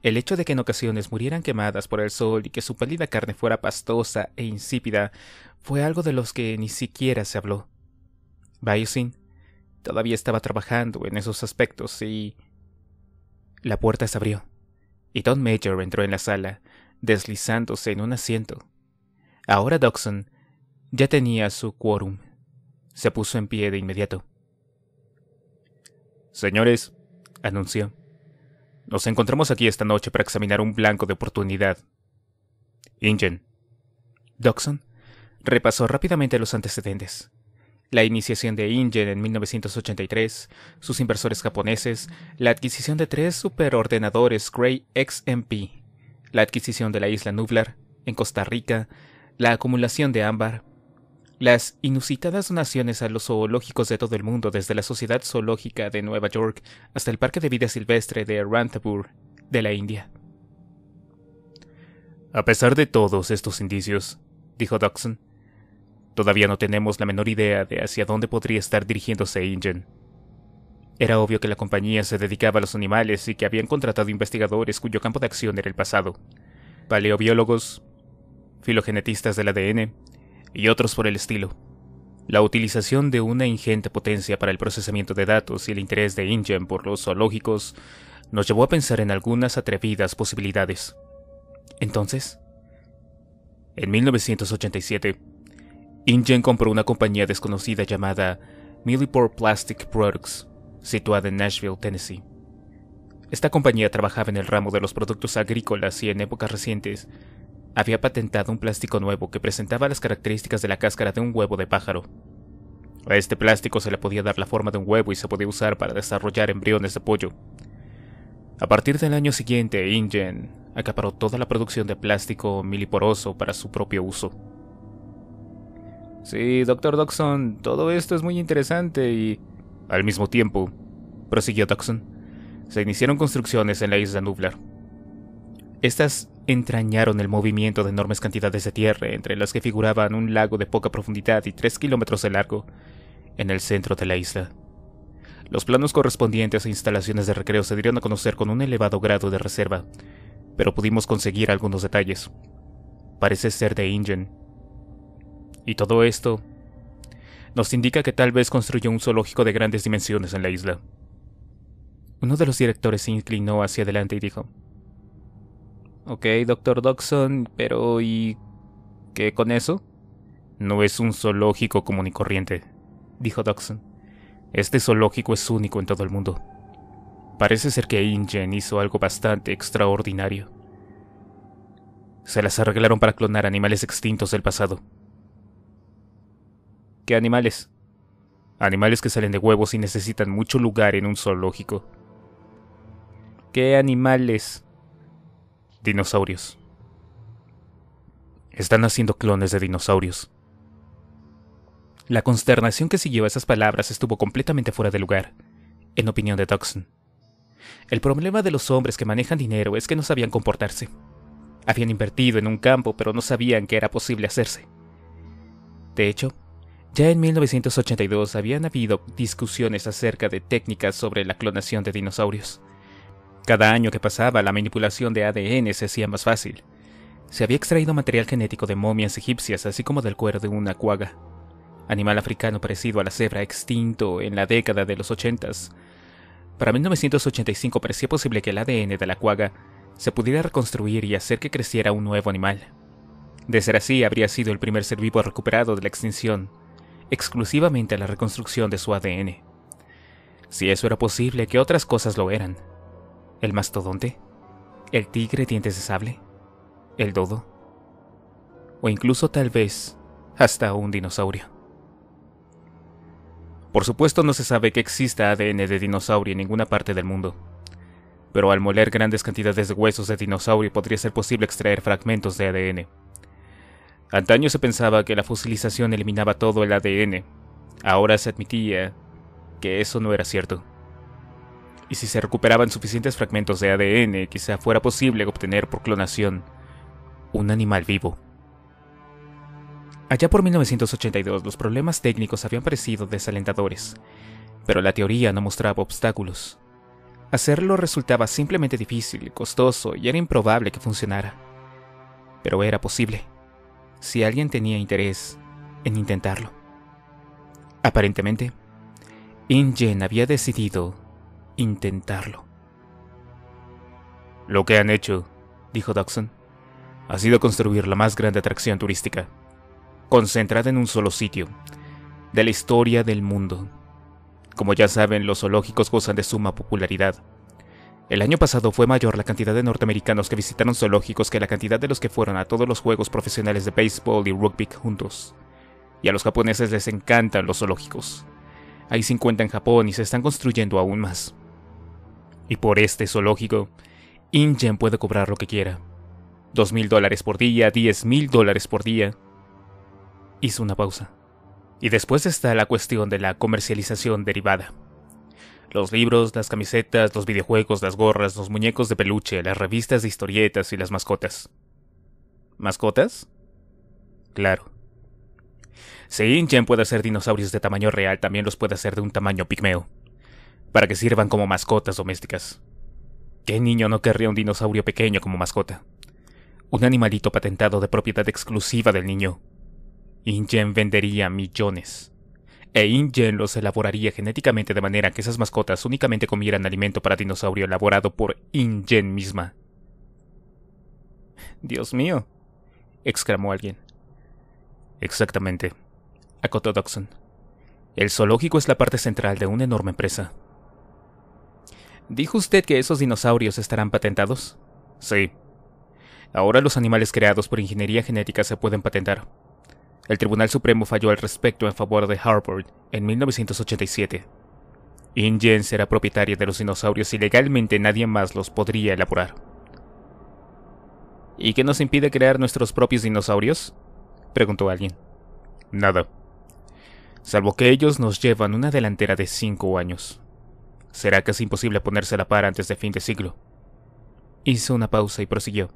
El hecho de que en ocasiones murieran quemadas por el sol y que su pálida carne fuera pastosa e insípida fue algo de los que ni siquiera se habló. Bayosin todavía estaba trabajando en esos aspectos y... La puerta se abrió y Don Major entró en la sala, deslizándose en un asiento. Ahora Dawson ya tenía su quórum. Se puso en pie de inmediato. Señores, anunció, nos encontramos aquí esta noche para examinar un blanco de oportunidad. Ingen. Dawson repasó rápidamente los antecedentes la iniciación de Ingen en 1983, sus inversores japoneses, la adquisición de tres superordenadores Gray XMP, la adquisición de la isla Nublar en Costa Rica, la acumulación de ámbar, las inusitadas donaciones a los zoológicos de todo el mundo, desde la Sociedad Zoológica de Nueva York hasta el Parque de Vida Silvestre de Ranthapur, de la India. A pesar de todos estos indicios, dijo Dodson, Todavía no tenemos la menor idea de hacia dónde podría estar dirigiéndose Ingen. Era obvio que la compañía se dedicaba a los animales y que habían contratado investigadores cuyo campo de acción era el pasado. Paleobiólogos, filogenetistas del ADN y otros por el estilo. La utilización de una ingente potencia para el procesamiento de datos y el interés de Ingen por los zoológicos nos llevó a pensar en algunas atrevidas posibilidades. Entonces, en 1987, InGen compró una compañía desconocida llamada Millipore Plastic Products, situada en Nashville, Tennessee. Esta compañía trabajaba en el ramo de los productos agrícolas y en épocas recientes había patentado un plástico nuevo que presentaba las características de la cáscara de un huevo de pájaro. A este plástico se le podía dar la forma de un huevo y se podía usar para desarrollar embriones de pollo. A partir del año siguiente, InGen acaparó toda la producción de plástico miliporoso para su propio uso. Sí, doctor Doxon, todo esto es muy interesante y... Al mismo tiempo, prosiguió Doxon, se iniciaron construcciones en la isla Nublar. Estas entrañaron el movimiento de enormes cantidades de tierra, entre las que figuraban un lago de poca profundidad y tres kilómetros de largo, en el centro de la isla. Los planos correspondientes a instalaciones de recreo se dieron a conocer con un elevado grado de reserva, pero pudimos conseguir algunos detalles. Parece ser de Ingen, y todo esto nos indica que tal vez construyó un zoológico de grandes dimensiones en la isla. Uno de los directores se inclinó hacia adelante y dijo, Ok, doctor Dodson, pero ¿y qué con eso? No es un zoológico común y corriente, dijo Dodson. Este zoológico es único en todo el mundo. Parece ser que InGen hizo algo bastante extraordinario. Se las arreglaron para clonar animales extintos del pasado. ¿Qué animales. Animales que salen de huevos y necesitan mucho lugar en un zoológico. ¿Qué animales? Dinosaurios. Están haciendo clones de dinosaurios. La consternación que siguió a esas palabras estuvo completamente fuera de lugar, en opinión de Toxin. El problema de los hombres que manejan dinero es que no sabían comportarse. Habían invertido en un campo, pero no sabían que era posible hacerse. De hecho, ya en 1982 habían habido discusiones acerca de técnicas sobre la clonación de dinosaurios. Cada año que pasaba, la manipulación de ADN se hacía más fácil. Se había extraído material genético de momias egipcias, así como del cuero de una cuaga, animal africano parecido a la cebra extinto en la década de los 80. Para 1985 parecía posible que el ADN de la cuaga se pudiera reconstruir y hacer que creciera un nuevo animal. De ser así, habría sido el primer ser vivo recuperado de la extinción, exclusivamente a la reconstrucción de su ADN. Si eso era posible, ¿qué otras cosas lo eran? ¿El mastodonte? ¿El tigre dientes de sable? ¿El dodo? O incluso tal vez hasta un dinosaurio. Por supuesto no se sabe que exista ADN de dinosaurio en ninguna parte del mundo, pero al moler grandes cantidades de huesos de dinosaurio podría ser posible extraer fragmentos de ADN Antaño se pensaba que la fusilización eliminaba todo el ADN. Ahora se admitía que eso no era cierto. Y si se recuperaban suficientes fragmentos de ADN, quizá fuera posible obtener por clonación un animal vivo. Allá por 1982 los problemas técnicos habían parecido desalentadores, pero la teoría no mostraba obstáculos. Hacerlo resultaba simplemente difícil, costoso y era improbable que funcionara. Pero era posible si alguien tenía interés en intentarlo. Aparentemente, Ingen había decidido intentarlo. Lo que han hecho, dijo Dawson, ha sido construir la más grande atracción turística, concentrada en un solo sitio, de la historia del mundo. Como ya saben, los zoológicos gozan de suma popularidad, el año pasado fue mayor la cantidad de norteamericanos que visitaron zoológicos que la cantidad de los que fueron a todos los juegos profesionales de béisbol y rugby juntos. Y a los japoneses les encantan los zoológicos. Hay 50 en Japón y se están construyendo aún más. Y por este zoológico, Ingen puede cobrar lo que quiera. Dos mil dólares por día, 10 mil dólares por día. Hizo una pausa. Y después está la cuestión de la comercialización derivada. Los libros, las camisetas, los videojuegos, las gorras, los muñecos de peluche, las revistas de historietas y las mascotas. ¿Mascotas? Claro. Si Injen puede hacer dinosaurios de tamaño real, también los puede hacer de un tamaño pigmeo, para que sirvan como mascotas domésticas. ¿Qué niño no querría un dinosaurio pequeño como mascota? Un animalito patentado de propiedad exclusiva del niño. Ingen vendería millones e InGen los elaboraría genéticamente de manera que esas mascotas únicamente comieran alimento para dinosaurio elaborado por InGen misma. Dios mío, exclamó alguien. Exactamente, acotó Dodson. El zoológico es la parte central de una enorme empresa. ¿Dijo usted que esos dinosaurios estarán patentados? Sí. Ahora los animales creados por ingeniería genética se pueden patentar. El Tribunal Supremo falló al respecto en favor de Harvard en 1987. InGen será propietaria de los dinosaurios y legalmente nadie más los podría elaborar. ¿Y qué nos impide crear nuestros propios dinosaurios? preguntó alguien. Nada. Salvo que ellos nos llevan una delantera de cinco años. Será casi imposible ponerse a la par antes de fin de siglo. Hizo una pausa y prosiguió.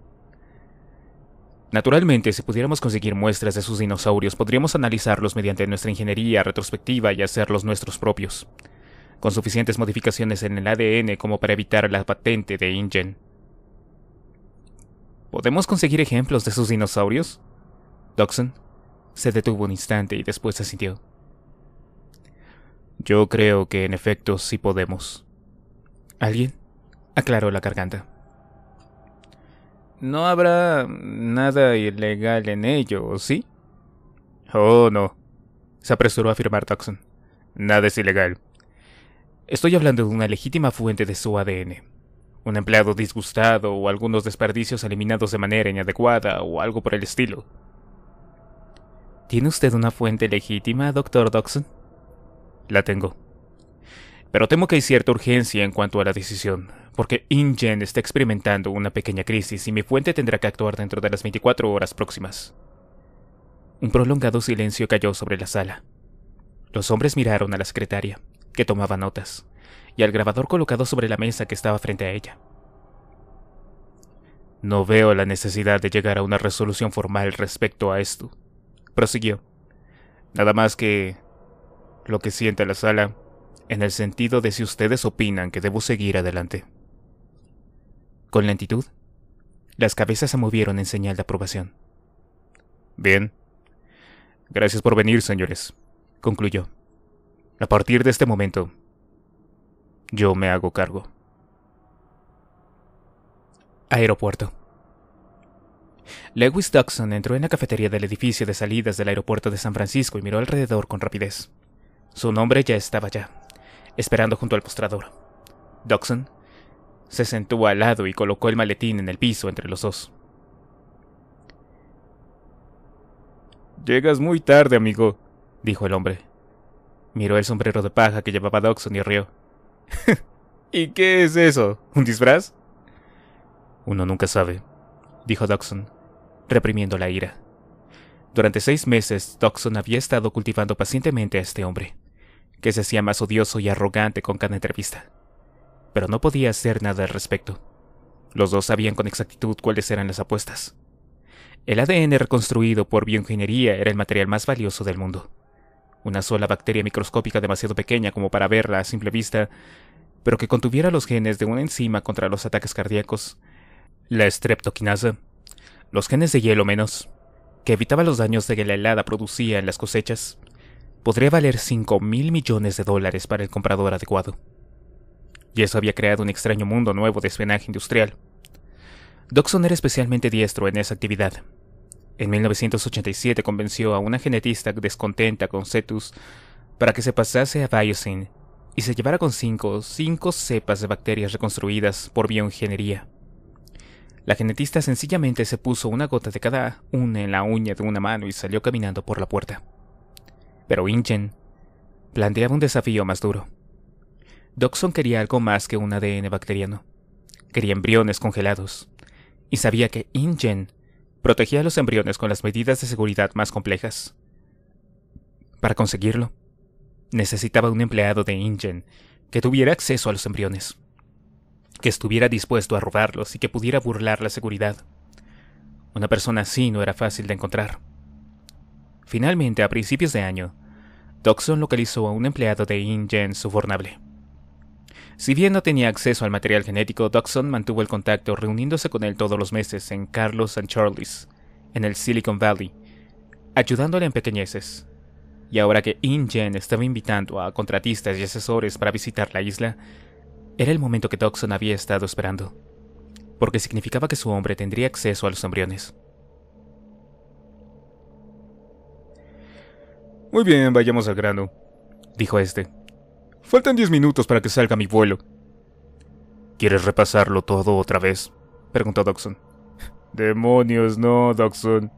Naturalmente, si pudiéramos conseguir muestras de sus dinosaurios, podríamos analizarlos mediante nuestra ingeniería retrospectiva y hacerlos nuestros propios, con suficientes modificaciones en el ADN como para evitar la patente de InGen. ¿Podemos conseguir ejemplos de sus dinosaurios? Doxon se detuvo un instante y después asintió. Yo creo que en efecto sí podemos. ¿Alguien? aclaró la garganta. No habrá nada ilegal en ello, sí? Oh, no, se apresuró a afirmar Doxson. Nada es ilegal. Estoy hablando de una legítima fuente de su ADN. Un empleado disgustado o algunos desperdicios eliminados de manera inadecuada o algo por el estilo. ¿Tiene usted una fuente legítima, doctor Doxson? La tengo. Pero temo que hay cierta urgencia en cuanto a la decisión porque InGen está experimentando una pequeña crisis y mi fuente tendrá que actuar dentro de las 24 horas próximas. Un prolongado silencio cayó sobre la sala. Los hombres miraron a la secretaria, que tomaba notas, y al grabador colocado sobre la mesa que estaba frente a ella. No veo la necesidad de llegar a una resolución formal respecto a esto, prosiguió. Nada más que lo que siente la sala, en el sentido de si ustedes opinan que debo seguir adelante. Con lentitud, las cabezas se movieron en señal de aprobación. Bien. Gracias por venir, señores, concluyó. A partir de este momento, yo me hago cargo. Aeropuerto. Lewis Duxon entró en la cafetería del edificio de salidas del aeropuerto de San Francisco y miró alrededor con rapidez. Su nombre ya estaba allá, esperando junto al postrador. Se sentó al lado y colocó el maletín en el piso entre los dos. Llegas muy tarde, amigo, dijo el hombre. Miró el sombrero de paja que llevaba Dawson y rió. ¿Y qué es eso? ¿Un disfraz? Uno nunca sabe, dijo Dawson, reprimiendo la ira. Durante seis meses, Dawson había estado cultivando pacientemente a este hombre, que se hacía más odioso y arrogante con cada entrevista pero no podía hacer nada al respecto. Los dos sabían con exactitud cuáles eran las apuestas. El ADN reconstruido por bioingeniería era el material más valioso del mundo. Una sola bacteria microscópica demasiado pequeña como para verla a simple vista, pero que contuviera los genes de una enzima contra los ataques cardíacos, la streptoquinasa, los genes de hielo menos, que evitaba los daños de que la helada producía en las cosechas, podría valer 5 mil millones de dólares para el comprador adecuado y eso había creado un extraño mundo nuevo de espionaje industrial. Doxon era especialmente diestro en esa actividad. En 1987 convenció a una genetista descontenta con Cetus para que se pasase a Biosyn y se llevara con cinco, cinco cepas de bacterias reconstruidas por bioingeniería. La genetista sencillamente se puso una gota de cada una en la uña de una mano y salió caminando por la puerta. Pero Ingen planteaba un desafío más duro. Doxon quería algo más que un ADN bacteriano. Quería embriones congelados. Y sabía que InGen protegía a los embriones con las medidas de seguridad más complejas. Para conseguirlo, necesitaba un empleado de InGen que tuviera acceso a los embriones, que estuviera dispuesto a robarlos y que pudiera burlar la seguridad. Una persona así no era fácil de encontrar. Finalmente, a principios de año, Doxon localizó a un empleado de InGen subornable. Si bien no tenía acceso al material genético, Dodson mantuvo el contacto reuniéndose con él todos los meses en Carlos and Charlie's, en el Silicon Valley, ayudándole en pequeñeces. Y ahora que InGen estaba invitando a contratistas y asesores para visitar la isla, era el momento que Dodson había estado esperando, porque significaba que su hombre tendría acceso a los embriones. Muy bien, vayamos al grano, dijo este. Faltan diez minutos para que salga mi vuelo. ¿Quieres repasarlo todo otra vez? preguntó Doxon. Demonios, no, Doxon.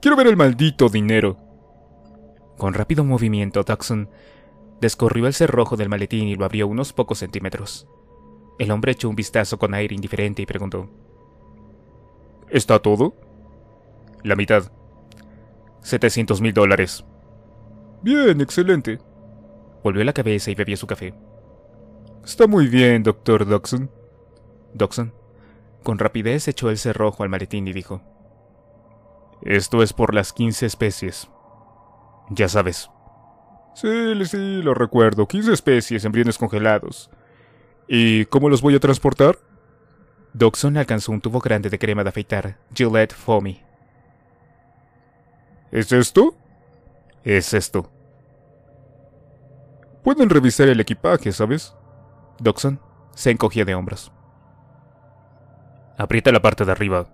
Quiero ver el maldito dinero. Con rápido movimiento, Doxon descorrió el cerrojo del maletín y lo abrió unos pocos centímetros. El hombre echó un vistazo con aire indiferente y preguntó. ¿Está todo? La mitad. —Setecientos mil dólares. Bien, excelente. Volvió la cabeza y bebió su café. Está muy bien, doctor Doxon. Doxon con rapidez echó el cerrojo al maletín y dijo: Esto es por las 15 especies. Ya sabes. Sí, sí, lo recuerdo. 15 especies, en bienes congelados. ¿Y cómo los voy a transportar? Doxon alcanzó un tubo grande de crema de afeitar, Gillette Foamy. ¿Es esto? Es esto. Pueden revisar el equipaje, ¿sabes? Doxon se encogía de hombros. Aprieta la parte de arriba.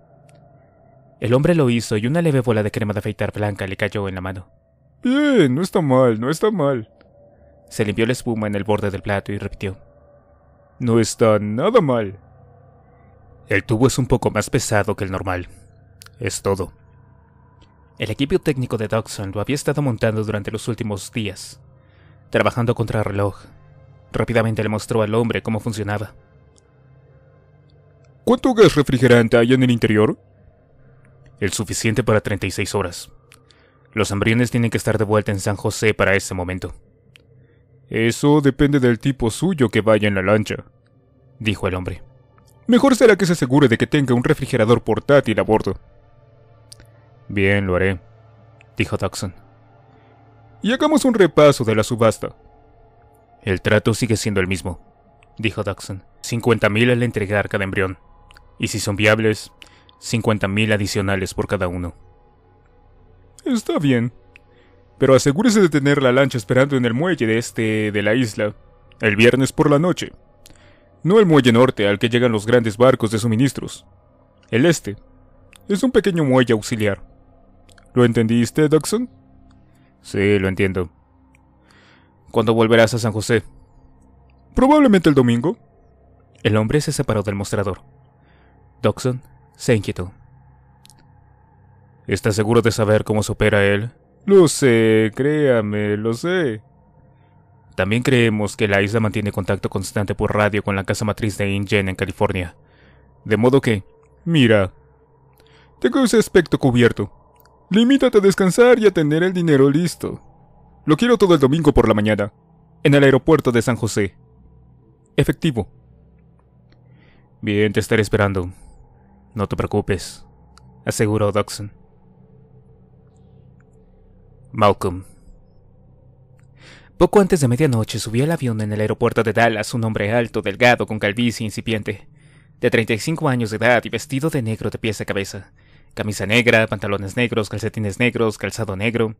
El hombre lo hizo y una leve bola de crema de afeitar blanca le cayó en la mano. Bien, no está mal, no está mal. Se limpió la espuma en el borde del plato y repitió. No está nada mal. El tubo es un poco más pesado que el normal. Es todo. El equipo técnico de Dodson lo había estado montando durante los últimos días, trabajando contra reloj. Rápidamente le mostró al hombre cómo funcionaba. ¿Cuánto gas refrigerante hay en el interior? El suficiente para 36 horas. Los embriones tienen que estar de vuelta en San José para ese momento. Eso depende del tipo suyo que vaya en la lancha, dijo el hombre. Mejor será que se asegure de que tenga un refrigerador portátil a bordo. Bien, lo haré, dijo Dawson y hagamos un repaso de la subasta. El trato sigue siendo el mismo, dijo Daxon. 50.000 al entregar cada embrión. Y si son viables, 50.000 adicionales por cada uno. Está bien. Pero asegúrese de tener la lancha esperando en el muelle de este de la isla, el viernes por la noche. No el muelle norte al que llegan los grandes barcos de suministros. El este. Es un pequeño muelle auxiliar. ¿Lo entendiste, Dawson? Sí, lo entiendo. ¿Cuándo volverás a San José? Probablemente el domingo. El hombre se separó del mostrador. Doxon se inquietó. ¿Estás seguro de saber cómo se opera él? Lo sé, créame, lo sé. También creemos que la isla mantiene contacto constante por radio con la casa matriz de InGen en California. De modo que... Mira. Tengo ese aspecto cubierto. Limítate a descansar y a tener el dinero listo. Lo quiero todo el domingo por la mañana, en el aeropuerto de San José. Efectivo. Bien, te estaré esperando. No te preocupes, aseguró Dodson. Malcolm. Poco antes de medianoche subió al avión en el aeropuerto de Dallas un hombre alto, delgado, con calvicie incipiente, de 35 años de edad y vestido de negro de pies a cabeza. Camisa negra, pantalones negros, calcetines negros, calzado negro.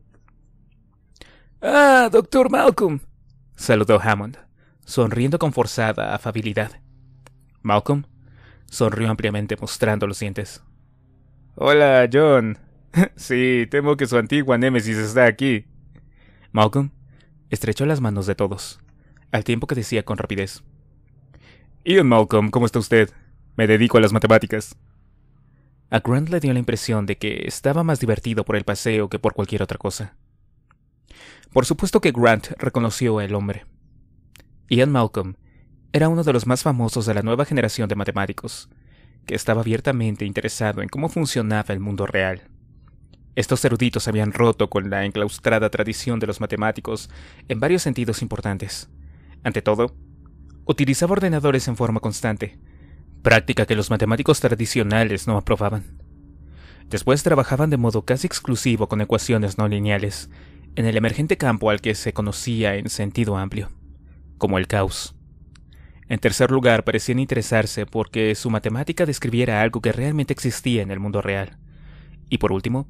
Ah, doctor Malcolm. saludó Hammond, sonriendo con forzada afabilidad. Malcolm sonrió ampliamente mostrando los dientes. Hola, John. sí, temo que su antigua némesis está aquí. Malcolm estrechó las manos de todos, al tiempo que decía con rapidez. Ian Malcolm, ¿cómo está usted? Me dedico a las matemáticas. A Grant le dio la impresión de que estaba más divertido por el paseo que por cualquier otra cosa. Por supuesto que Grant reconoció al hombre. Ian Malcolm era uno de los más famosos de la nueva generación de matemáticos, que estaba abiertamente interesado en cómo funcionaba el mundo real. Estos eruditos habían roto con la enclaustrada tradición de los matemáticos en varios sentidos importantes. Ante todo, utilizaba ordenadores en forma constante, práctica que los matemáticos tradicionales no aprobaban. Después trabajaban de modo casi exclusivo con ecuaciones no lineales, en el emergente campo al que se conocía en sentido amplio, como el caos. En tercer lugar, parecían interesarse porque su matemática describiera algo que realmente existía en el mundo real. Y por último,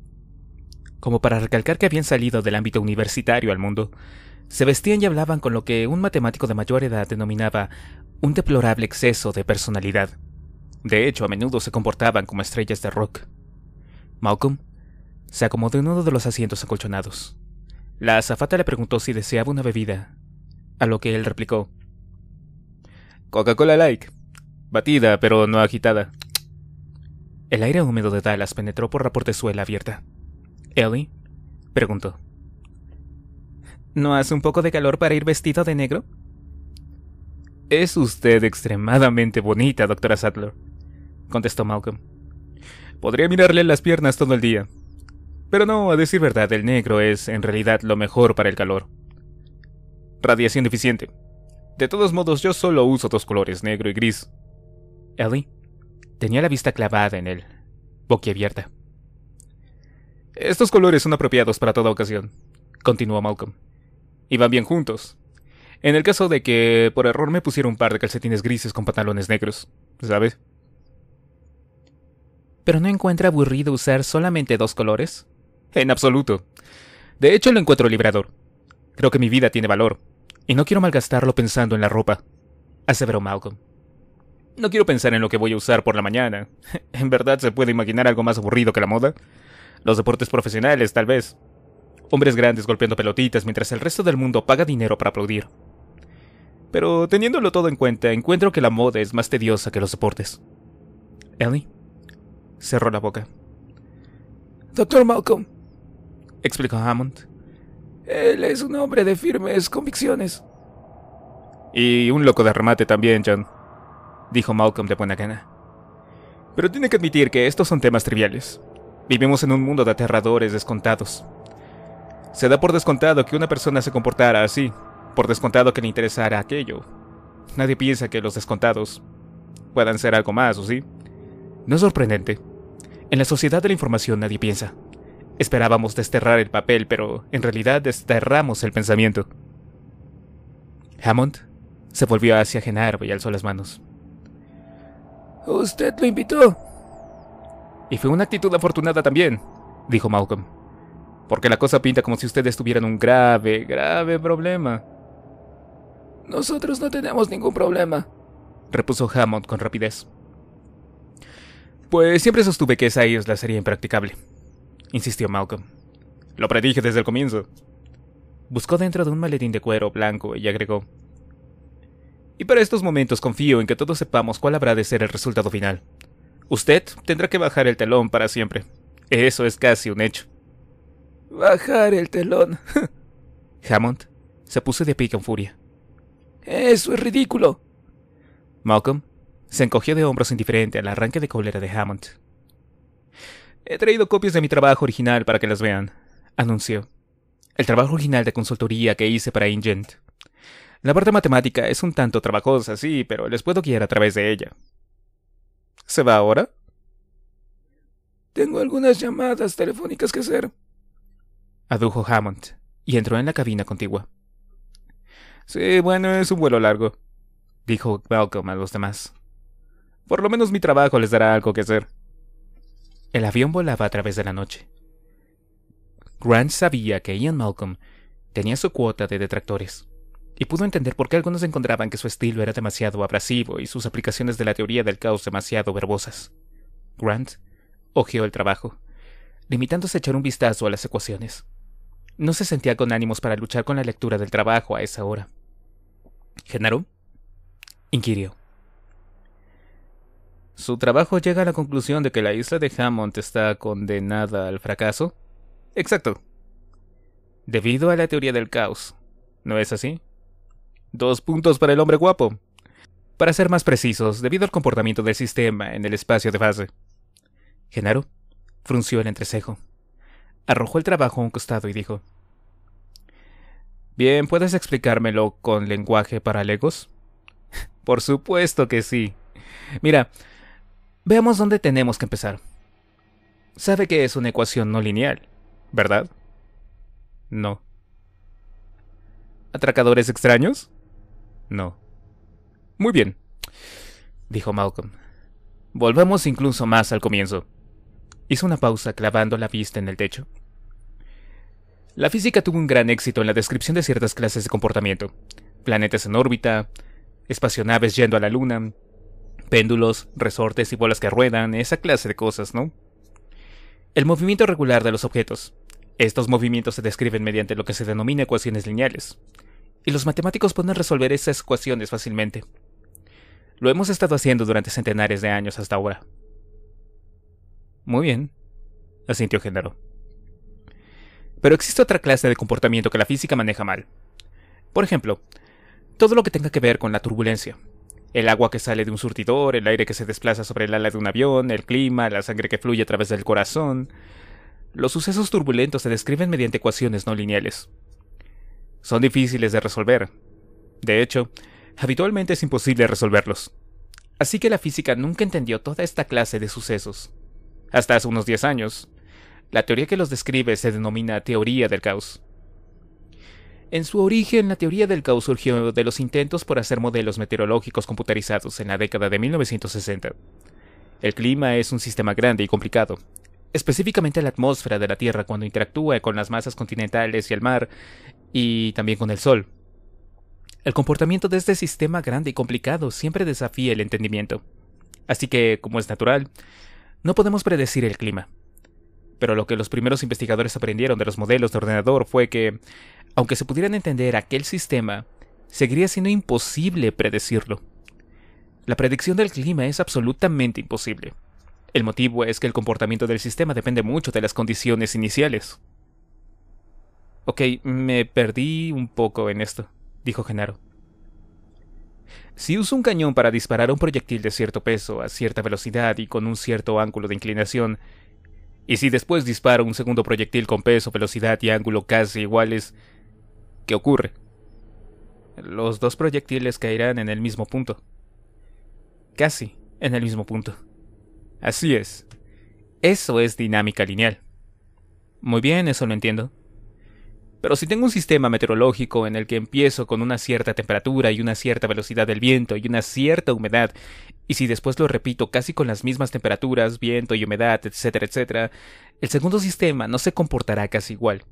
como para recalcar que habían salido del ámbito universitario al mundo, se vestían y hablaban con lo que un matemático de mayor edad denominaba un deplorable exceso de personalidad. De hecho, a menudo se comportaban como estrellas de rock. Malcolm se acomodó en uno de los asientos acolchonados. La azafata le preguntó si deseaba una bebida, a lo que él replicó: Coca-Cola like, batida pero no agitada. El aire húmedo de Dallas penetró por la portezuela abierta. Ellie preguntó: ¿No hace un poco de calor para ir vestido de negro? Es usted extremadamente bonita, doctora Sadler contestó Malcolm. Podría mirarle las piernas todo el día. Pero no, a decir verdad, el negro es en realidad lo mejor para el calor. Radiación eficiente. De todos modos, yo solo uso dos colores, negro y gris. Ellie tenía la vista clavada en él, boquiabierta. Estos colores son apropiados para toda ocasión, continuó Malcolm. Y van bien juntos. En el caso de que por error me pusiera un par de calcetines grises con pantalones negros, ¿sabes? ¿Pero no encuentra aburrido usar solamente dos colores? En absoluto. De hecho, lo encuentro liberador. Creo que mi vida tiene valor, y no quiero malgastarlo pensando en la ropa, aseveró Malcolm. No quiero pensar en lo que voy a usar por la mañana. ¿En verdad se puede imaginar algo más aburrido que la moda? Los deportes profesionales, tal vez. Hombres grandes golpeando pelotitas mientras el resto del mundo paga dinero para aplaudir. Pero teniéndolo todo en cuenta, encuentro que la moda es más tediosa que los deportes. Ellie, cerró la boca. Doctor Malcolm, explicó Hammond, él es un hombre de firmes convicciones. Y un loco de remate también, John, dijo Malcolm de buena gana. Pero tiene que admitir que estos son temas triviales. Vivimos en un mundo de aterradores descontados. Se da por descontado que una persona se comportara así, por descontado que le interesara aquello. Nadie piensa que los descontados puedan ser algo más, ¿o sí? No es sorprendente. En la sociedad de la información nadie piensa. Esperábamos desterrar el papel, pero en realidad desterramos el pensamiento. Hammond se volvió hacia Genaro y alzó las manos. Usted lo invitó. Y fue una actitud afortunada también, dijo Malcolm. Porque la cosa pinta como si ustedes tuvieran un grave, grave problema. Nosotros no tenemos ningún problema, repuso Hammond con rapidez. Pues siempre sostuve que esa isla sería impracticable, insistió Malcolm. Lo predije desde el comienzo. Buscó dentro de un maletín de cuero blanco y agregó. Y para estos momentos confío en que todos sepamos cuál habrá de ser el resultado final. Usted tendrá que bajar el telón para siempre. Eso es casi un hecho. Bajar el telón. Hammond se puso de pie con furia. Eso es ridículo. Malcolm se encogió de hombros indiferente al arranque de cólera de Hammond. He traído copias de mi trabajo original para que las vean, anunció. El trabajo original de consultoría que hice para Ingent. La parte matemática es un tanto trabajosa, sí, pero les puedo guiar a través de ella. ¿Se va ahora? Tengo algunas llamadas telefónicas que hacer, adujo Hammond, y entró en la cabina contigua. Sí, bueno, es un vuelo largo, dijo Malcolm a los demás. Por lo menos mi trabajo les dará algo que hacer. El avión volaba a través de la noche. Grant sabía que Ian Malcolm tenía su cuota de detractores, y pudo entender por qué algunos encontraban que su estilo era demasiado abrasivo y sus aplicaciones de la teoría del caos demasiado verbosas. Grant ojeó el trabajo, limitándose a echar un vistazo a las ecuaciones. No se sentía con ánimos para luchar con la lectura del trabajo a esa hora. ¿Genaro? inquirió. Su trabajo llega a la conclusión de que la isla de Hammond está condenada al fracaso. Exacto. Debido a la teoría del caos. ¿No es así? Dos puntos para el hombre guapo. Para ser más precisos, debido al comportamiento del sistema en el espacio de fase. Genaro frunció el entrecejo. Arrojó el trabajo a un costado y dijo: Bien, ¿puedes explicármelo con lenguaje para legos? Por supuesto que sí. Mira, Veamos dónde tenemos que empezar. Sabe que es una ecuación no lineal, ¿verdad? No. ¿Atracadores extraños? No. Muy bien, dijo Malcolm. Volvamos incluso más al comienzo. Hizo una pausa clavando la vista en el techo. La física tuvo un gran éxito en la descripción de ciertas clases de comportamiento. Planetas en órbita, espacionaves yendo a la Luna, péndulos, resortes y bolas que ruedan, esa clase de cosas, ¿no? El movimiento regular de los objetos. Estos movimientos se describen mediante lo que se denomina ecuaciones lineales, y los matemáticos pueden resolver esas ecuaciones fácilmente. Lo hemos estado haciendo durante centenares de años hasta ahora. Muy bien, asintió Género. Pero existe otra clase de comportamiento que la física maneja mal. Por ejemplo, todo lo que tenga que ver con la turbulencia el agua que sale de un surtidor, el aire que se desplaza sobre el ala de un avión, el clima, la sangre que fluye a través del corazón. Los sucesos turbulentos se describen mediante ecuaciones no lineales. Son difíciles de resolver. De hecho, habitualmente es imposible resolverlos. Así que la física nunca entendió toda esta clase de sucesos. Hasta hace unos 10 años, la teoría que los describe se denomina teoría del caos. En su origen, la teoría del caos surgió de los intentos por hacer modelos meteorológicos computarizados en la década de 1960. El clima es un sistema grande y complicado. Específicamente la atmósfera de la Tierra cuando interactúa con las masas continentales y el mar, y también con el Sol. El comportamiento de este sistema grande y complicado siempre desafía el entendimiento. Así que, como es natural, no podemos predecir el clima. Pero lo que los primeros investigadores aprendieron de los modelos de ordenador fue que aunque se pudieran entender aquel sistema, seguiría siendo imposible predecirlo. La predicción del clima es absolutamente imposible. El motivo es que el comportamiento del sistema depende mucho de las condiciones iniciales. Ok, me perdí un poco en esto, dijo Genaro. Si uso un cañón para disparar un proyectil de cierto peso, a cierta velocidad y con un cierto ángulo de inclinación, y si después disparo un segundo proyectil con peso, velocidad y ángulo casi iguales, ¿Qué ocurre? Los dos proyectiles caerán en el mismo punto. Casi en el mismo punto. Así es. Eso es dinámica lineal. Muy bien, eso lo entiendo. Pero si tengo un sistema meteorológico en el que empiezo con una cierta temperatura y una cierta velocidad del viento y una cierta humedad, y si después lo repito casi con las mismas temperaturas, viento y humedad, etcétera, etcétera, el segundo sistema no se comportará casi igual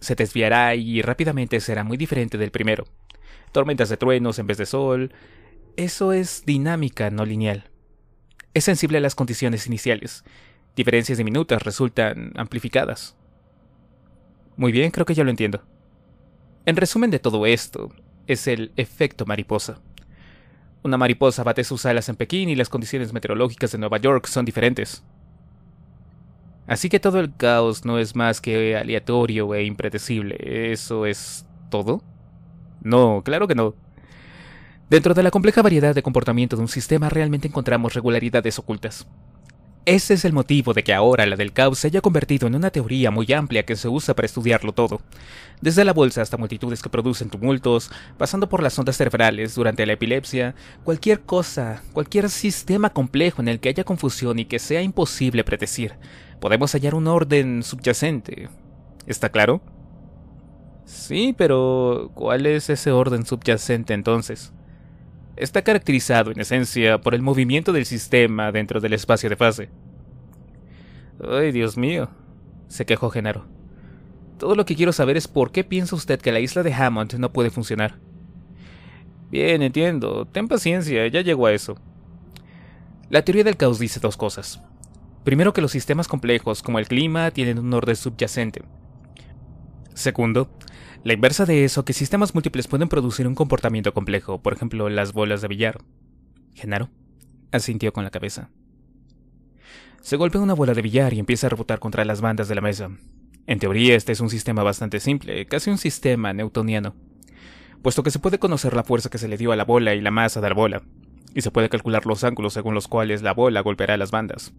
se desviará y rápidamente será muy diferente del primero. Tormentas de truenos en vez de sol. Eso es dinámica no lineal. Es sensible a las condiciones iniciales. Diferencias diminutas resultan amplificadas. Muy bien, creo que ya lo entiendo. En resumen de todo esto, es el efecto mariposa. Una mariposa bate sus alas en Pekín y las condiciones meteorológicas de Nueva York son diferentes. Así que todo el caos no es más que aleatorio e impredecible. ¿Eso es todo? No, claro que no. Dentro de la compleja variedad de comportamiento de un sistema realmente encontramos regularidades ocultas. Ese es el motivo de que ahora la del caos se haya convertido en una teoría muy amplia que se usa para estudiarlo todo, desde la bolsa hasta multitudes que producen tumultos, pasando por las ondas cerebrales durante la epilepsia, cualquier cosa, cualquier sistema complejo en el que haya confusión y que sea imposible predecir, podemos hallar un orden subyacente. ¿Está claro? Sí, pero ¿cuál es ese orden subyacente entonces? está caracterizado en esencia por el movimiento del sistema dentro del espacio de fase. ¡Ay, Dios mío! se quejó Genaro. Todo lo que quiero saber es por qué piensa usted que la isla de Hammond no puede funcionar. Bien, entiendo. Ten paciencia, ya llego a eso. La teoría del caos dice dos cosas. Primero que los sistemas complejos como el clima tienen un orden subyacente, Segundo, la inversa de eso, que sistemas múltiples pueden producir un comportamiento complejo, por ejemplo, las bolas de billar. Genaro asintió con la cabeza. Se golpea una bola de billar y empieza a rebotar contra las bandas de la mesa. En teoría, este es un sistema bastante simple, casi un sistema newtoniano, puesto que se puede conocer la fuerza que se le dio a la bola y la masa de la bola, y se puede calcular los ángulos según los cuales la bola golpeará las bandas.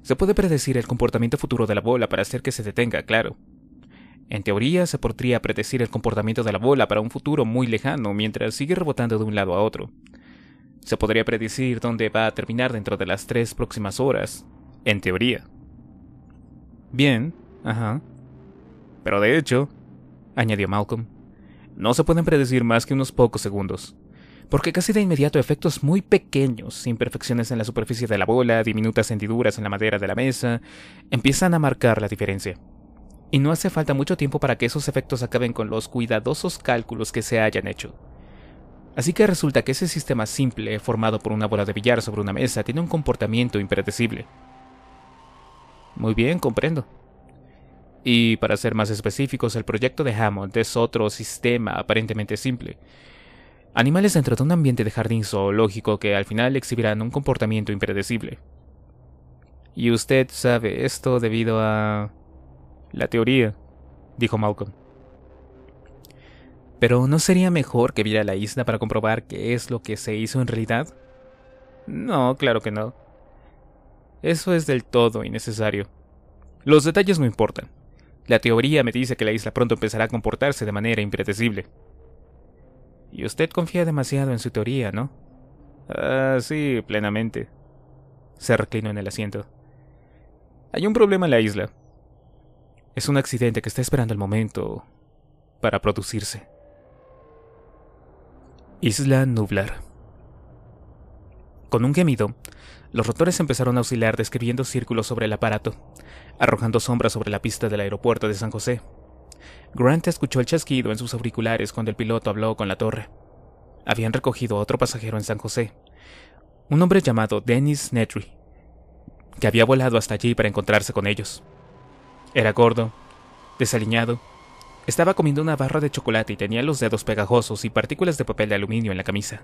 Se puede predecir el comportamiento futuro de la bola para hacer que se detenga, claro, en teoría, se podría predecir el comportamiento de la bola para un futuro muy lejano mientras sigue rebotando de un lado a otro. Se podría predecir dónde va a terminar dentro de las tres próximas horas, en teoría. Bien, ajá. Pero de hecho, añadió Malcolm, no se pueden predecir más que unos pocos segundos, porque casi de inmediato efectos muy pequeños, imperfecciones en la superficie de la bola, diminutas hendiduras en la madera de la mesa, empiezan a marcar la diferencia y no hace falta mucho tiempo para que esos efectos acaben con los cuidadosos cálculos que se hayan hecho. Así que resulta que ese sistema simple, formado por una bola de billar sobre una mesa, tiene un comportamiento impredecible. Muy bien, comprendo. Y para ser más específicos, el proyecto de Hammond es otro sistema aparentemente simple. Animales dentro de un ambiente de jardín zoológico que al final exhibirán un comportamiento impredecible. Y usted sabe esto debido a... La teoría, dijo Malcolm. Pero ¿no sería mejor que viera la isla para comprobar qué es lo que se hizo en realidad? No, claro que no. Eso es del todo innecesario. Los detalles no importan. La teoría me dice que la isla pronto empezará a comportarse de manera impredecible. Y usted confía demasiado en su teoría, ¿no? Ah, sí, plenamente. Se reclinó en el asiento. Hay un problema en la isla. Es un accidente que está esperando el momento para producirse. Isla Nublar. Con un gemido, los rotores empezaron a oscilar describiendo círculos sobre el aparato, arrojando sombras sobre la pista del aeropuerto de San José. Grant escuchó el chasquido en sus auriculares cuando el piloto habló con la torre. Habían recogido a otro pasajero en San José, un hombre llamado Dennis Netry, que había volado hasta allí para encontrarse con ellos. Era gordo, desaliñado. Estaba comiendo una barra de chocolate y tenía los dedos pegajosos y partículas de papel de aluminio en la camisa.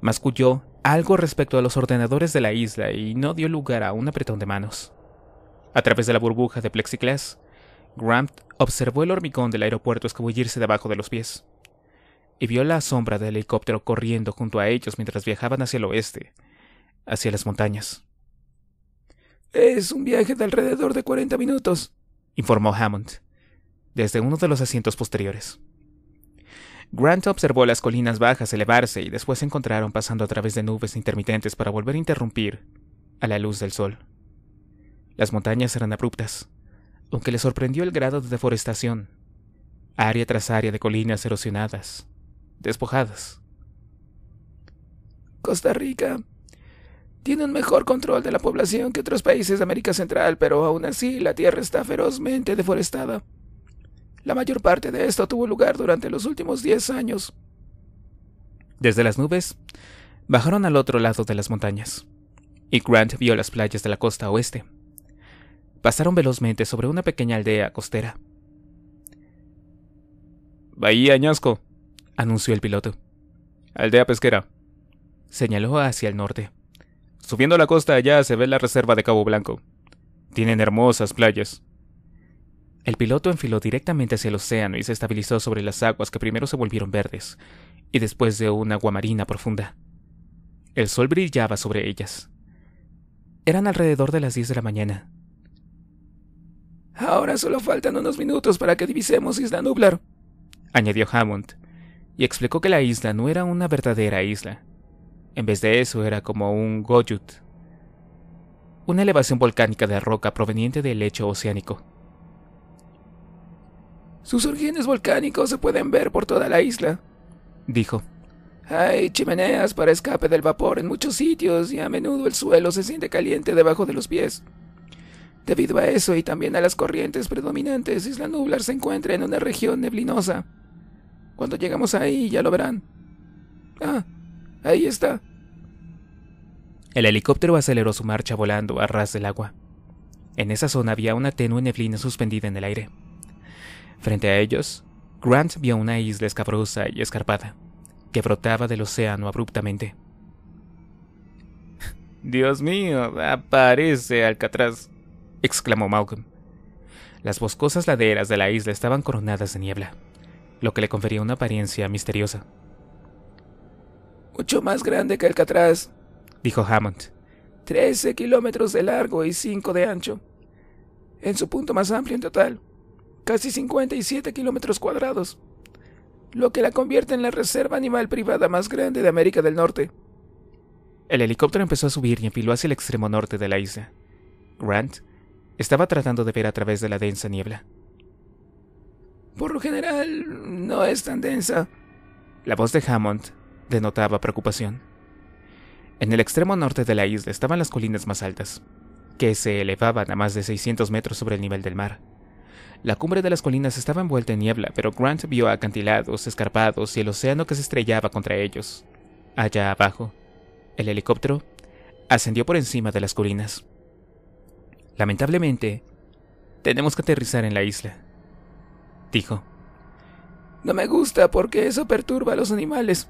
Masculló algo respecto a los ordenadores de la isla y no dio lugar a un apretón de manos. A través de la burbuja de plexiglas, Grant observó el hormigón del aeropuerto escabullirse debajo de los pies y vio la sombra del helicóptero corriendo junto a ellos mientras viajaban hacia el oeste, hacia las montañas. Es un viaje de alrededor de 40 minutos, informó Hammond, desde uno de los asientos posteriores. Grant observó las colinas bajas elevarse y después se encontraron pasando a través de nubes intermitentes para volver a interrumpir a la luz del sol. Las montañas eran abruptas, aunque le sorprendió el grado de deforestación, área tras área de colinas erosionadas, despojadas. Costa Rica, tienen mejor control de la población que otros países de América Central, pero aún así la tierra está ferozmente deforestada. La mayor parte de esto tuvo lugar durante los últimos diez años. Desde las nubes, bajaron al otro lado de las montañas, y Grant vio las playas de la costa oeste. Pasaron velozmente sobre una pequeña aldea costera. Bahía Añasco, anunció el piloto. Aldea pesquera. Señaló hacia el norte. Subiendo la costa allá se ve la reserva de Cabo Blanco. Tienen hermosas playas. El piloto enfiló directamente hacia el océano y se estabilizó sobre las aguas que primero se volvieron verdes y después de un agua marina profunda. El sol brillaba sobre ellas. Eran alrededor de las diez de la mañana. Ahora solo faltan unos minutos para que divisemos Isla Nublar, añadió Hammond, y explicó que la isla no era una verdadera isla, en vez de eso era como un goyut, una elevación volcánica de roca proveniente del lecho oceánico. Sus orígenes volcánicos se pueden ver por toda la isla, dijo. Hay chimeneas para escape del vapor en muchos sitios y a menudo el suelo se siente caliente debajo de los pies. Debido a eso y también a las corrientes predominantes, Isla Nublar se encuentra en una región neblinosa. Cuando llegamos ahí ya lo verán. Ah, Ahí está. El helicóptero aceleró su marcha volando a ras del agua. En esa zona había una tenue neblina suspendida en el aire. Frente a ellos, Grant vio una isla escabrosa y escarpada, que brotaba del océano abruptamente. Dios mío, aparece Alcatraz, exclamó Malcolm. Las boscosas laderas de la isla estaban coronadas de niebla, lo que le confería una apariencia misteriosa. Mucho más grande que el Alcatraz, dijo Hammond. Trece kilómetros de largo y cinco de ancho. En su punto más amplio en total, casi cincuenta y siete kilómetros cuadrados, lo que la convierte en la reserva animal privada más grande de América del Norte. El helicóptero empezó a subir y empiló hacia el extremo norte de la isla. Grant estaba tratando de ver a través de la densa niebla. Por lo general, no es tan densa. La voz de Hammond denotaba preocupación. En el extremo norte de la isla estaban las colinas más altas, que se elevaban a más de 600 metros sobre el nivel del mar. La cumbre de las colinas estaba envuelta en niebla, pero Grant vio acantilados, escarpados y el océano que se estrellaba contra ellos. Allá abajo, el helicóptero ascendió por encima de las colinas. Lamentablemente, tenemos que aterrizar en la isla, dijo. No me gusta porque eso perturba a los animales,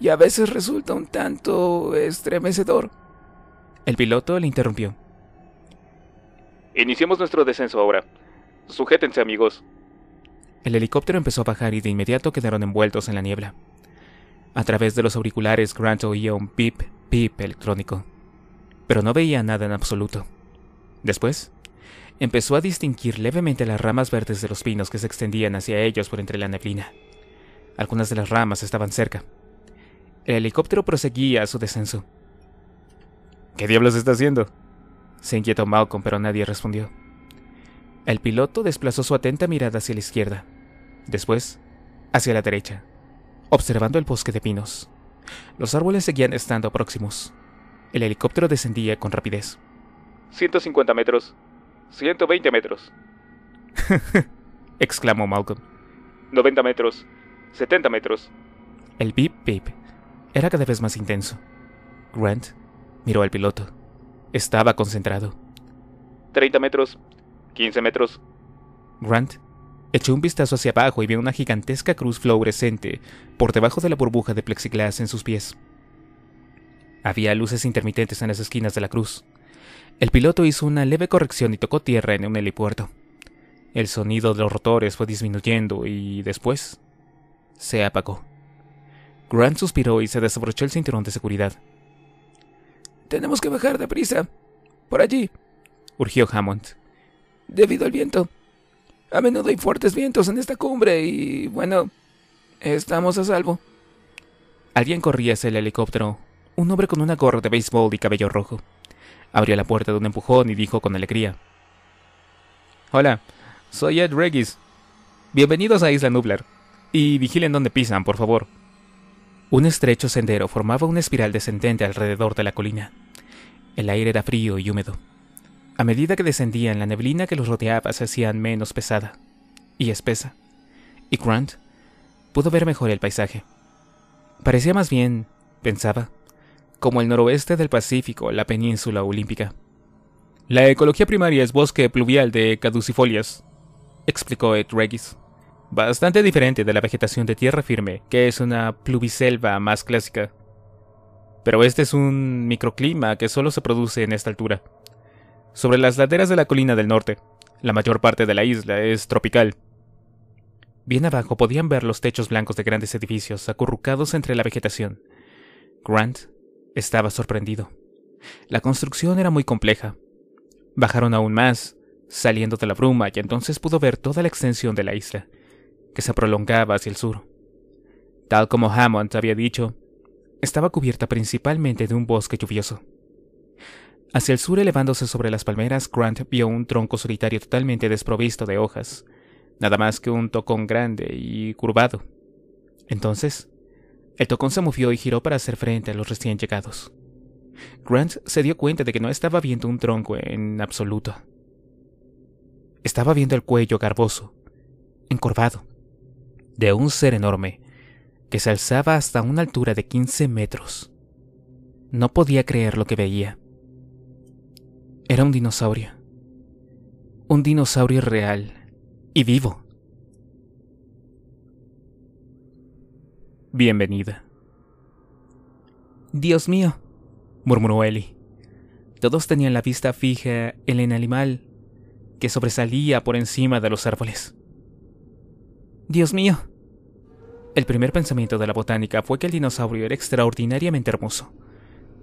y a veces resulta un tanto estremecedor. El piloto le interrumpió. Iniciemos nuestro descenso ahora. Sujétense amigos. El helicóptero empezó a bajar y de inmediato quedaron envueltos en la niebla. A través de los auriculares, Grant oía un pip, pip electrónico, pero no veía nada en absoluto. Después, empezó a distinguir levemente las ramas verdes de los pinos que se extendían hacia ellos por entre la neblina. Algunas de las ramas estaban cerca, el helicóptero proseguía su descenso. ¿Qué diablos está haciendo? Se inquietó Malcolm, pero nadie respondió. El piloto desplazó su atenta mirada hacia la izquierda, después hacia la derecha, observando el bosque de pinos. Los árboles seguían estando próximos. El helicóptero descendía con rapidez. 150 metros. 120 metros. exclamó Malcolm. 90 metros. 70 metros. El bip bip era cada vez más intenso. Grant miró al piloto. Estaba concentrado. 30 metros, 15 metros. Grant echó un vistazo hacia abajo y vio una gigantesca cruz fluorescente por debajo de la burbuja de plexiglás en sus pies. Había luces intermitentes en las esquinas de la cruz. El piloto hizo una leve corrección y tocó tierra en un helipuerto. El sonido de los rotores fue disminuyendo y después se apagó. Grant suspiró y se desabrochó el cinturón de seguridad. Tenemos que bajar de prisa. Por allí, urgió Hammond. Debido al viento. A menudo hay fuertes vientos en esta cumbre y, bueno, estamos a salvo. Alguien corría hacia el helicóptero, un hombre con una gorra de béisbol y cabello rojo. Abrió la puerta de un empujón y dijo con alegría. Hola, soy Ed Regis. Bienvenidos a Isla Nublar. Y vigilen dónde pisan, por favor. Un estrecho sendero formaba una espiral descendente alrededor de la colina. El aire era frío y húmedo. A medida que descendían, la neblina que los rodeaba se hacía menos pesada y espesa, y Grant pudo ver mejor el paisaje. Parecía más bien, pensaba, como el noroeste del Pacífico, la península olímpica. La ecología primaria es bosque pluvial de caducifolias, explicó Ed Regis bastante diferente de la vegetación de tierra firme, que es una pluviselva más clásica. Pero este es un microclima que solo se produce en esta altura. Sobre las laderas de la colina del norte, la mayor parte de la isla es tropical. Bien abajo podían ver los techos blancos de grandes edificios acurrucados entre la vegetación. Grant estaba sorprendido. La construcción era muy compleja. Bajaron aún más, saliendo de la bruma, y entonces pudo ver toda la extensión de la isla, que se prolongaba hacia el sur. Tal como Hammond había dicho, estaba cubierta principalmente de un bosque lluvioso. Hacia el sur, elevándose sobre las palmeras, Grant vio un tronco solitario totalmente desprovisto de hojas, nada más que un tocón grande y curvado. Entonces, el tocón se movió y giró para hacer frente a los recién llegados. Grant se dio cuenta de que no estaba viendo un tronco en absoluto. Estaba viendo el cuello garboso, encorvado, de un ser enorme que se alzaba hasta una altura de 15 metros. No podía creer lo que veía. Era un dinosaurio. Un dinosaurio real y vivo. Bienvenida. Dios mío, murmuró Ellie. Todos tenían la vista fija en el animal que sobresalía por encima de los árboles. Dios mío. El primer pensamiento de la botánica fue que el dinosaurio era extraordinariamente hermoso.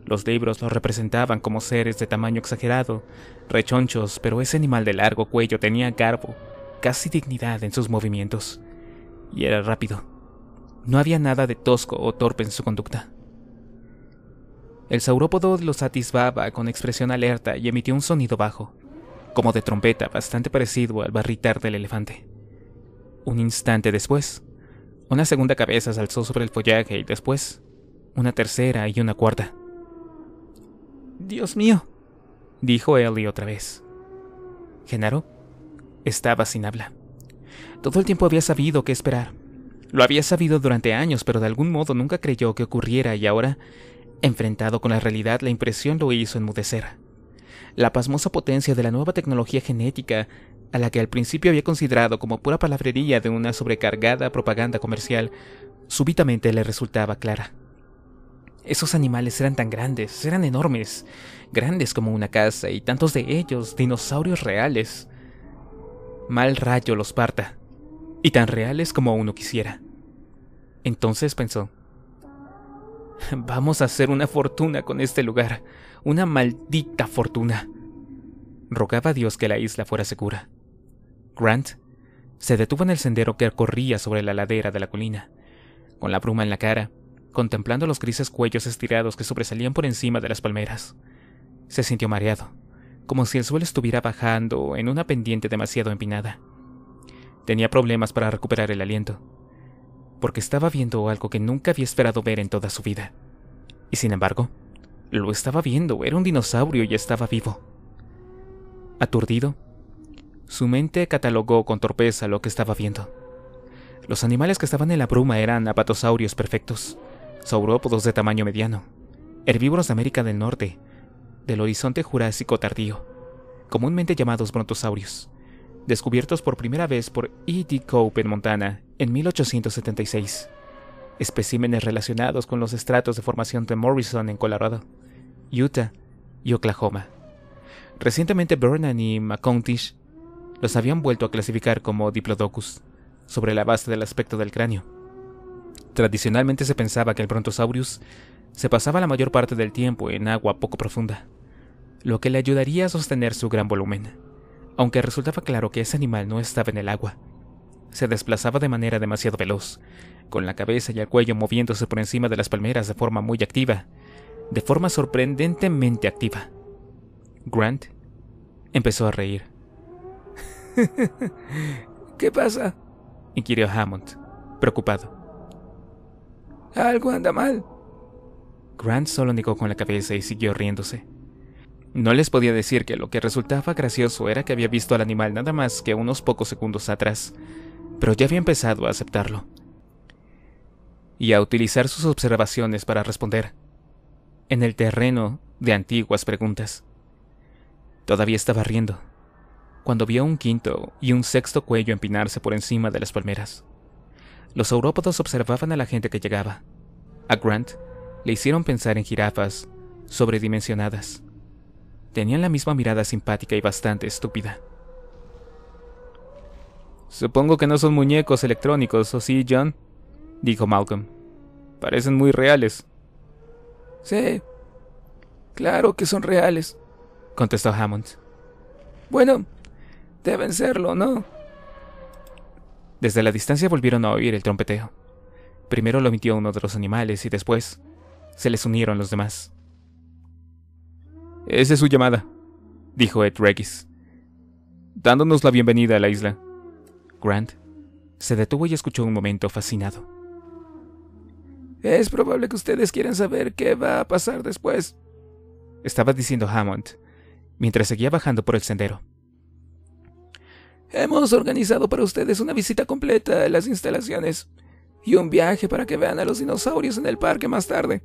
Los libros lo representaban como seres de tamaño exagerado, rechonchos, pero ese animal de largo cuello tenía garbo, casi dignidad en sus movimientos. Y era rápido. No había nada de tosco o torpe en su conducta. El saurópodo lo satisfaba con expresión alerta y emitió un sonido bajo, como de trompeta bastante parecido al barritar del elefante. Un instante después, una segunda cabeza se alzó sobre el follaje y después, una tercera y una cuarta. Dios mío, dijo Ellie otra vez. Genaro estaba sin habla. Todo el tiempo había sabido qué esperar. Lo había sabido durante años, pero de algún modo nunca creyó que ocurriera y ahora, enfrentado con la realidad, la impresión lo hizo enmudecer. La pasmosa potencia de la nueva tecnología genética a la que al principio había considerado como pura palabrería de una sobrecargada propaganda comercial, súbitamente le resultaba clara. Esos animales eran tan grandes, eran enormes, grandes como una casa y tantos de ellos dinosaurios reales. Mal rayo los parta, y tan reales como uno quisiera. Entonces pensó, vamos a hacer una fortuna con este lugar, una maldita fortuna. Rogaba a Dios que la isla fuera segura. Grant se detuvo en el sendero que corría sobre la ladera de la colina, con la bruma en la cara, contemplando los grises cuellos estirados que sobresalían por encima de las palmeras. Se sintió mareado, como si el suelo estuviera bajando en una pendiente demasiado empinada. Tenía problemas para recuperar el aliento, porque estaba viendo algo que nunca había esperado ver en toda su vida. Y sin embargo, lo estaba viendo, era un dinosaurio y estaba vivo. Aturdido, su mente catalogó con torpeza lo que estaba viendo. Los animales que estaban en la bruma eran apatosaurios perfectos, saurópodos de tamaño mediano, herbívoros de América del Norte, del horizonte jurásico tardío, comúnmente llamados brontosaurios, descubiertos por primera vez por E. Cope en Montana en 1876, especímenes relacionados con los estratos de formación de Morrison en Colorado, Utah y Oklahoma. Recientemente Vernon y McContish los habían vuelto a clasificar como Diplodocus, sobre la base del aspecto del cráneo. Tradicionalmente se pensaba que el Brontosaurus se pasaba la mayor parte del tiempo en agua poco profunda, lo que le ayudaría a sostener su gran volumen, aunque resultaba claro que ese animal no estaba en el agua. Se desplazaba de manera demasiado veloz, con la cabeza y el cuello moviéndose por encima de las palmeras de forma muy activa, de forma sorprendentemente activa. Grant empezó a reír. ¿Qué pasa? inquirió Hammond, preocupado. Algo anda mal. Grant solo negó con la cabeza y siguió riéndose. No les podía decir que lo que resultaba gracioso era que había visto al animal nada más que unos pocos segundos atrás, pero ya había empezado a aceptarlo y a utilizar sus observaciones para responder, en el terreno de antiguas preguntas. Todavía estaba riendo, cuando vio un quinto y un sexto cuello empinarse por encima de las palmeras. Los aurópodos observaban a la gente que llegaba. A Grant le hicieron pensar en jirafas sobredimensionadas. Tenían la misma mirada simpática y bastante estúpida. Supongo que no son muñecos electrónicos, ¿o sí, John? dijo Malcolm. Parecen muy reales. Sí, claro que son reales, contestó Hammond. Bueno, Deben serlo, ¿no? Desde la distancia volvieron a oír el trompeteo. Primero lo emitió uno de los animales y después se les unieron los demás. Esa es su llamada, dijo Ed Regis, dándonos la bienvenida a la isla. Grant se detuvo y escuchó un momento fascinado. Es probable que ustedes quieran saber qué va a pasar después, estaba diciendo Hammond, mientras seguía bajando por el sendero. Hemos organizado para ustedes una visita completa a las instalaciones y un viaje para que vean a los dinosaurios en el parque más tarde,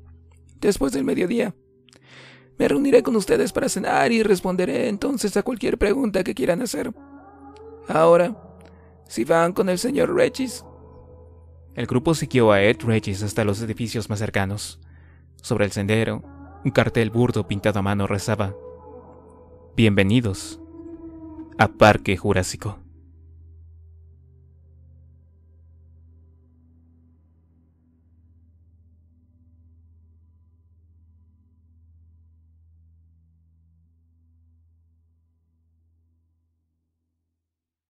después del mediodía. Me reuniré con ustedes para cenar y responderé entonces a cualquier pregunta que quieran hacer. Ahora, si van con el señor Regis. El grupo siguió a Ed Regis hasta los edificios más cercanos. Sobre el sendero, un cartel burdo pintado a mano rezaba: Bienvenidos a Parque Jurásico.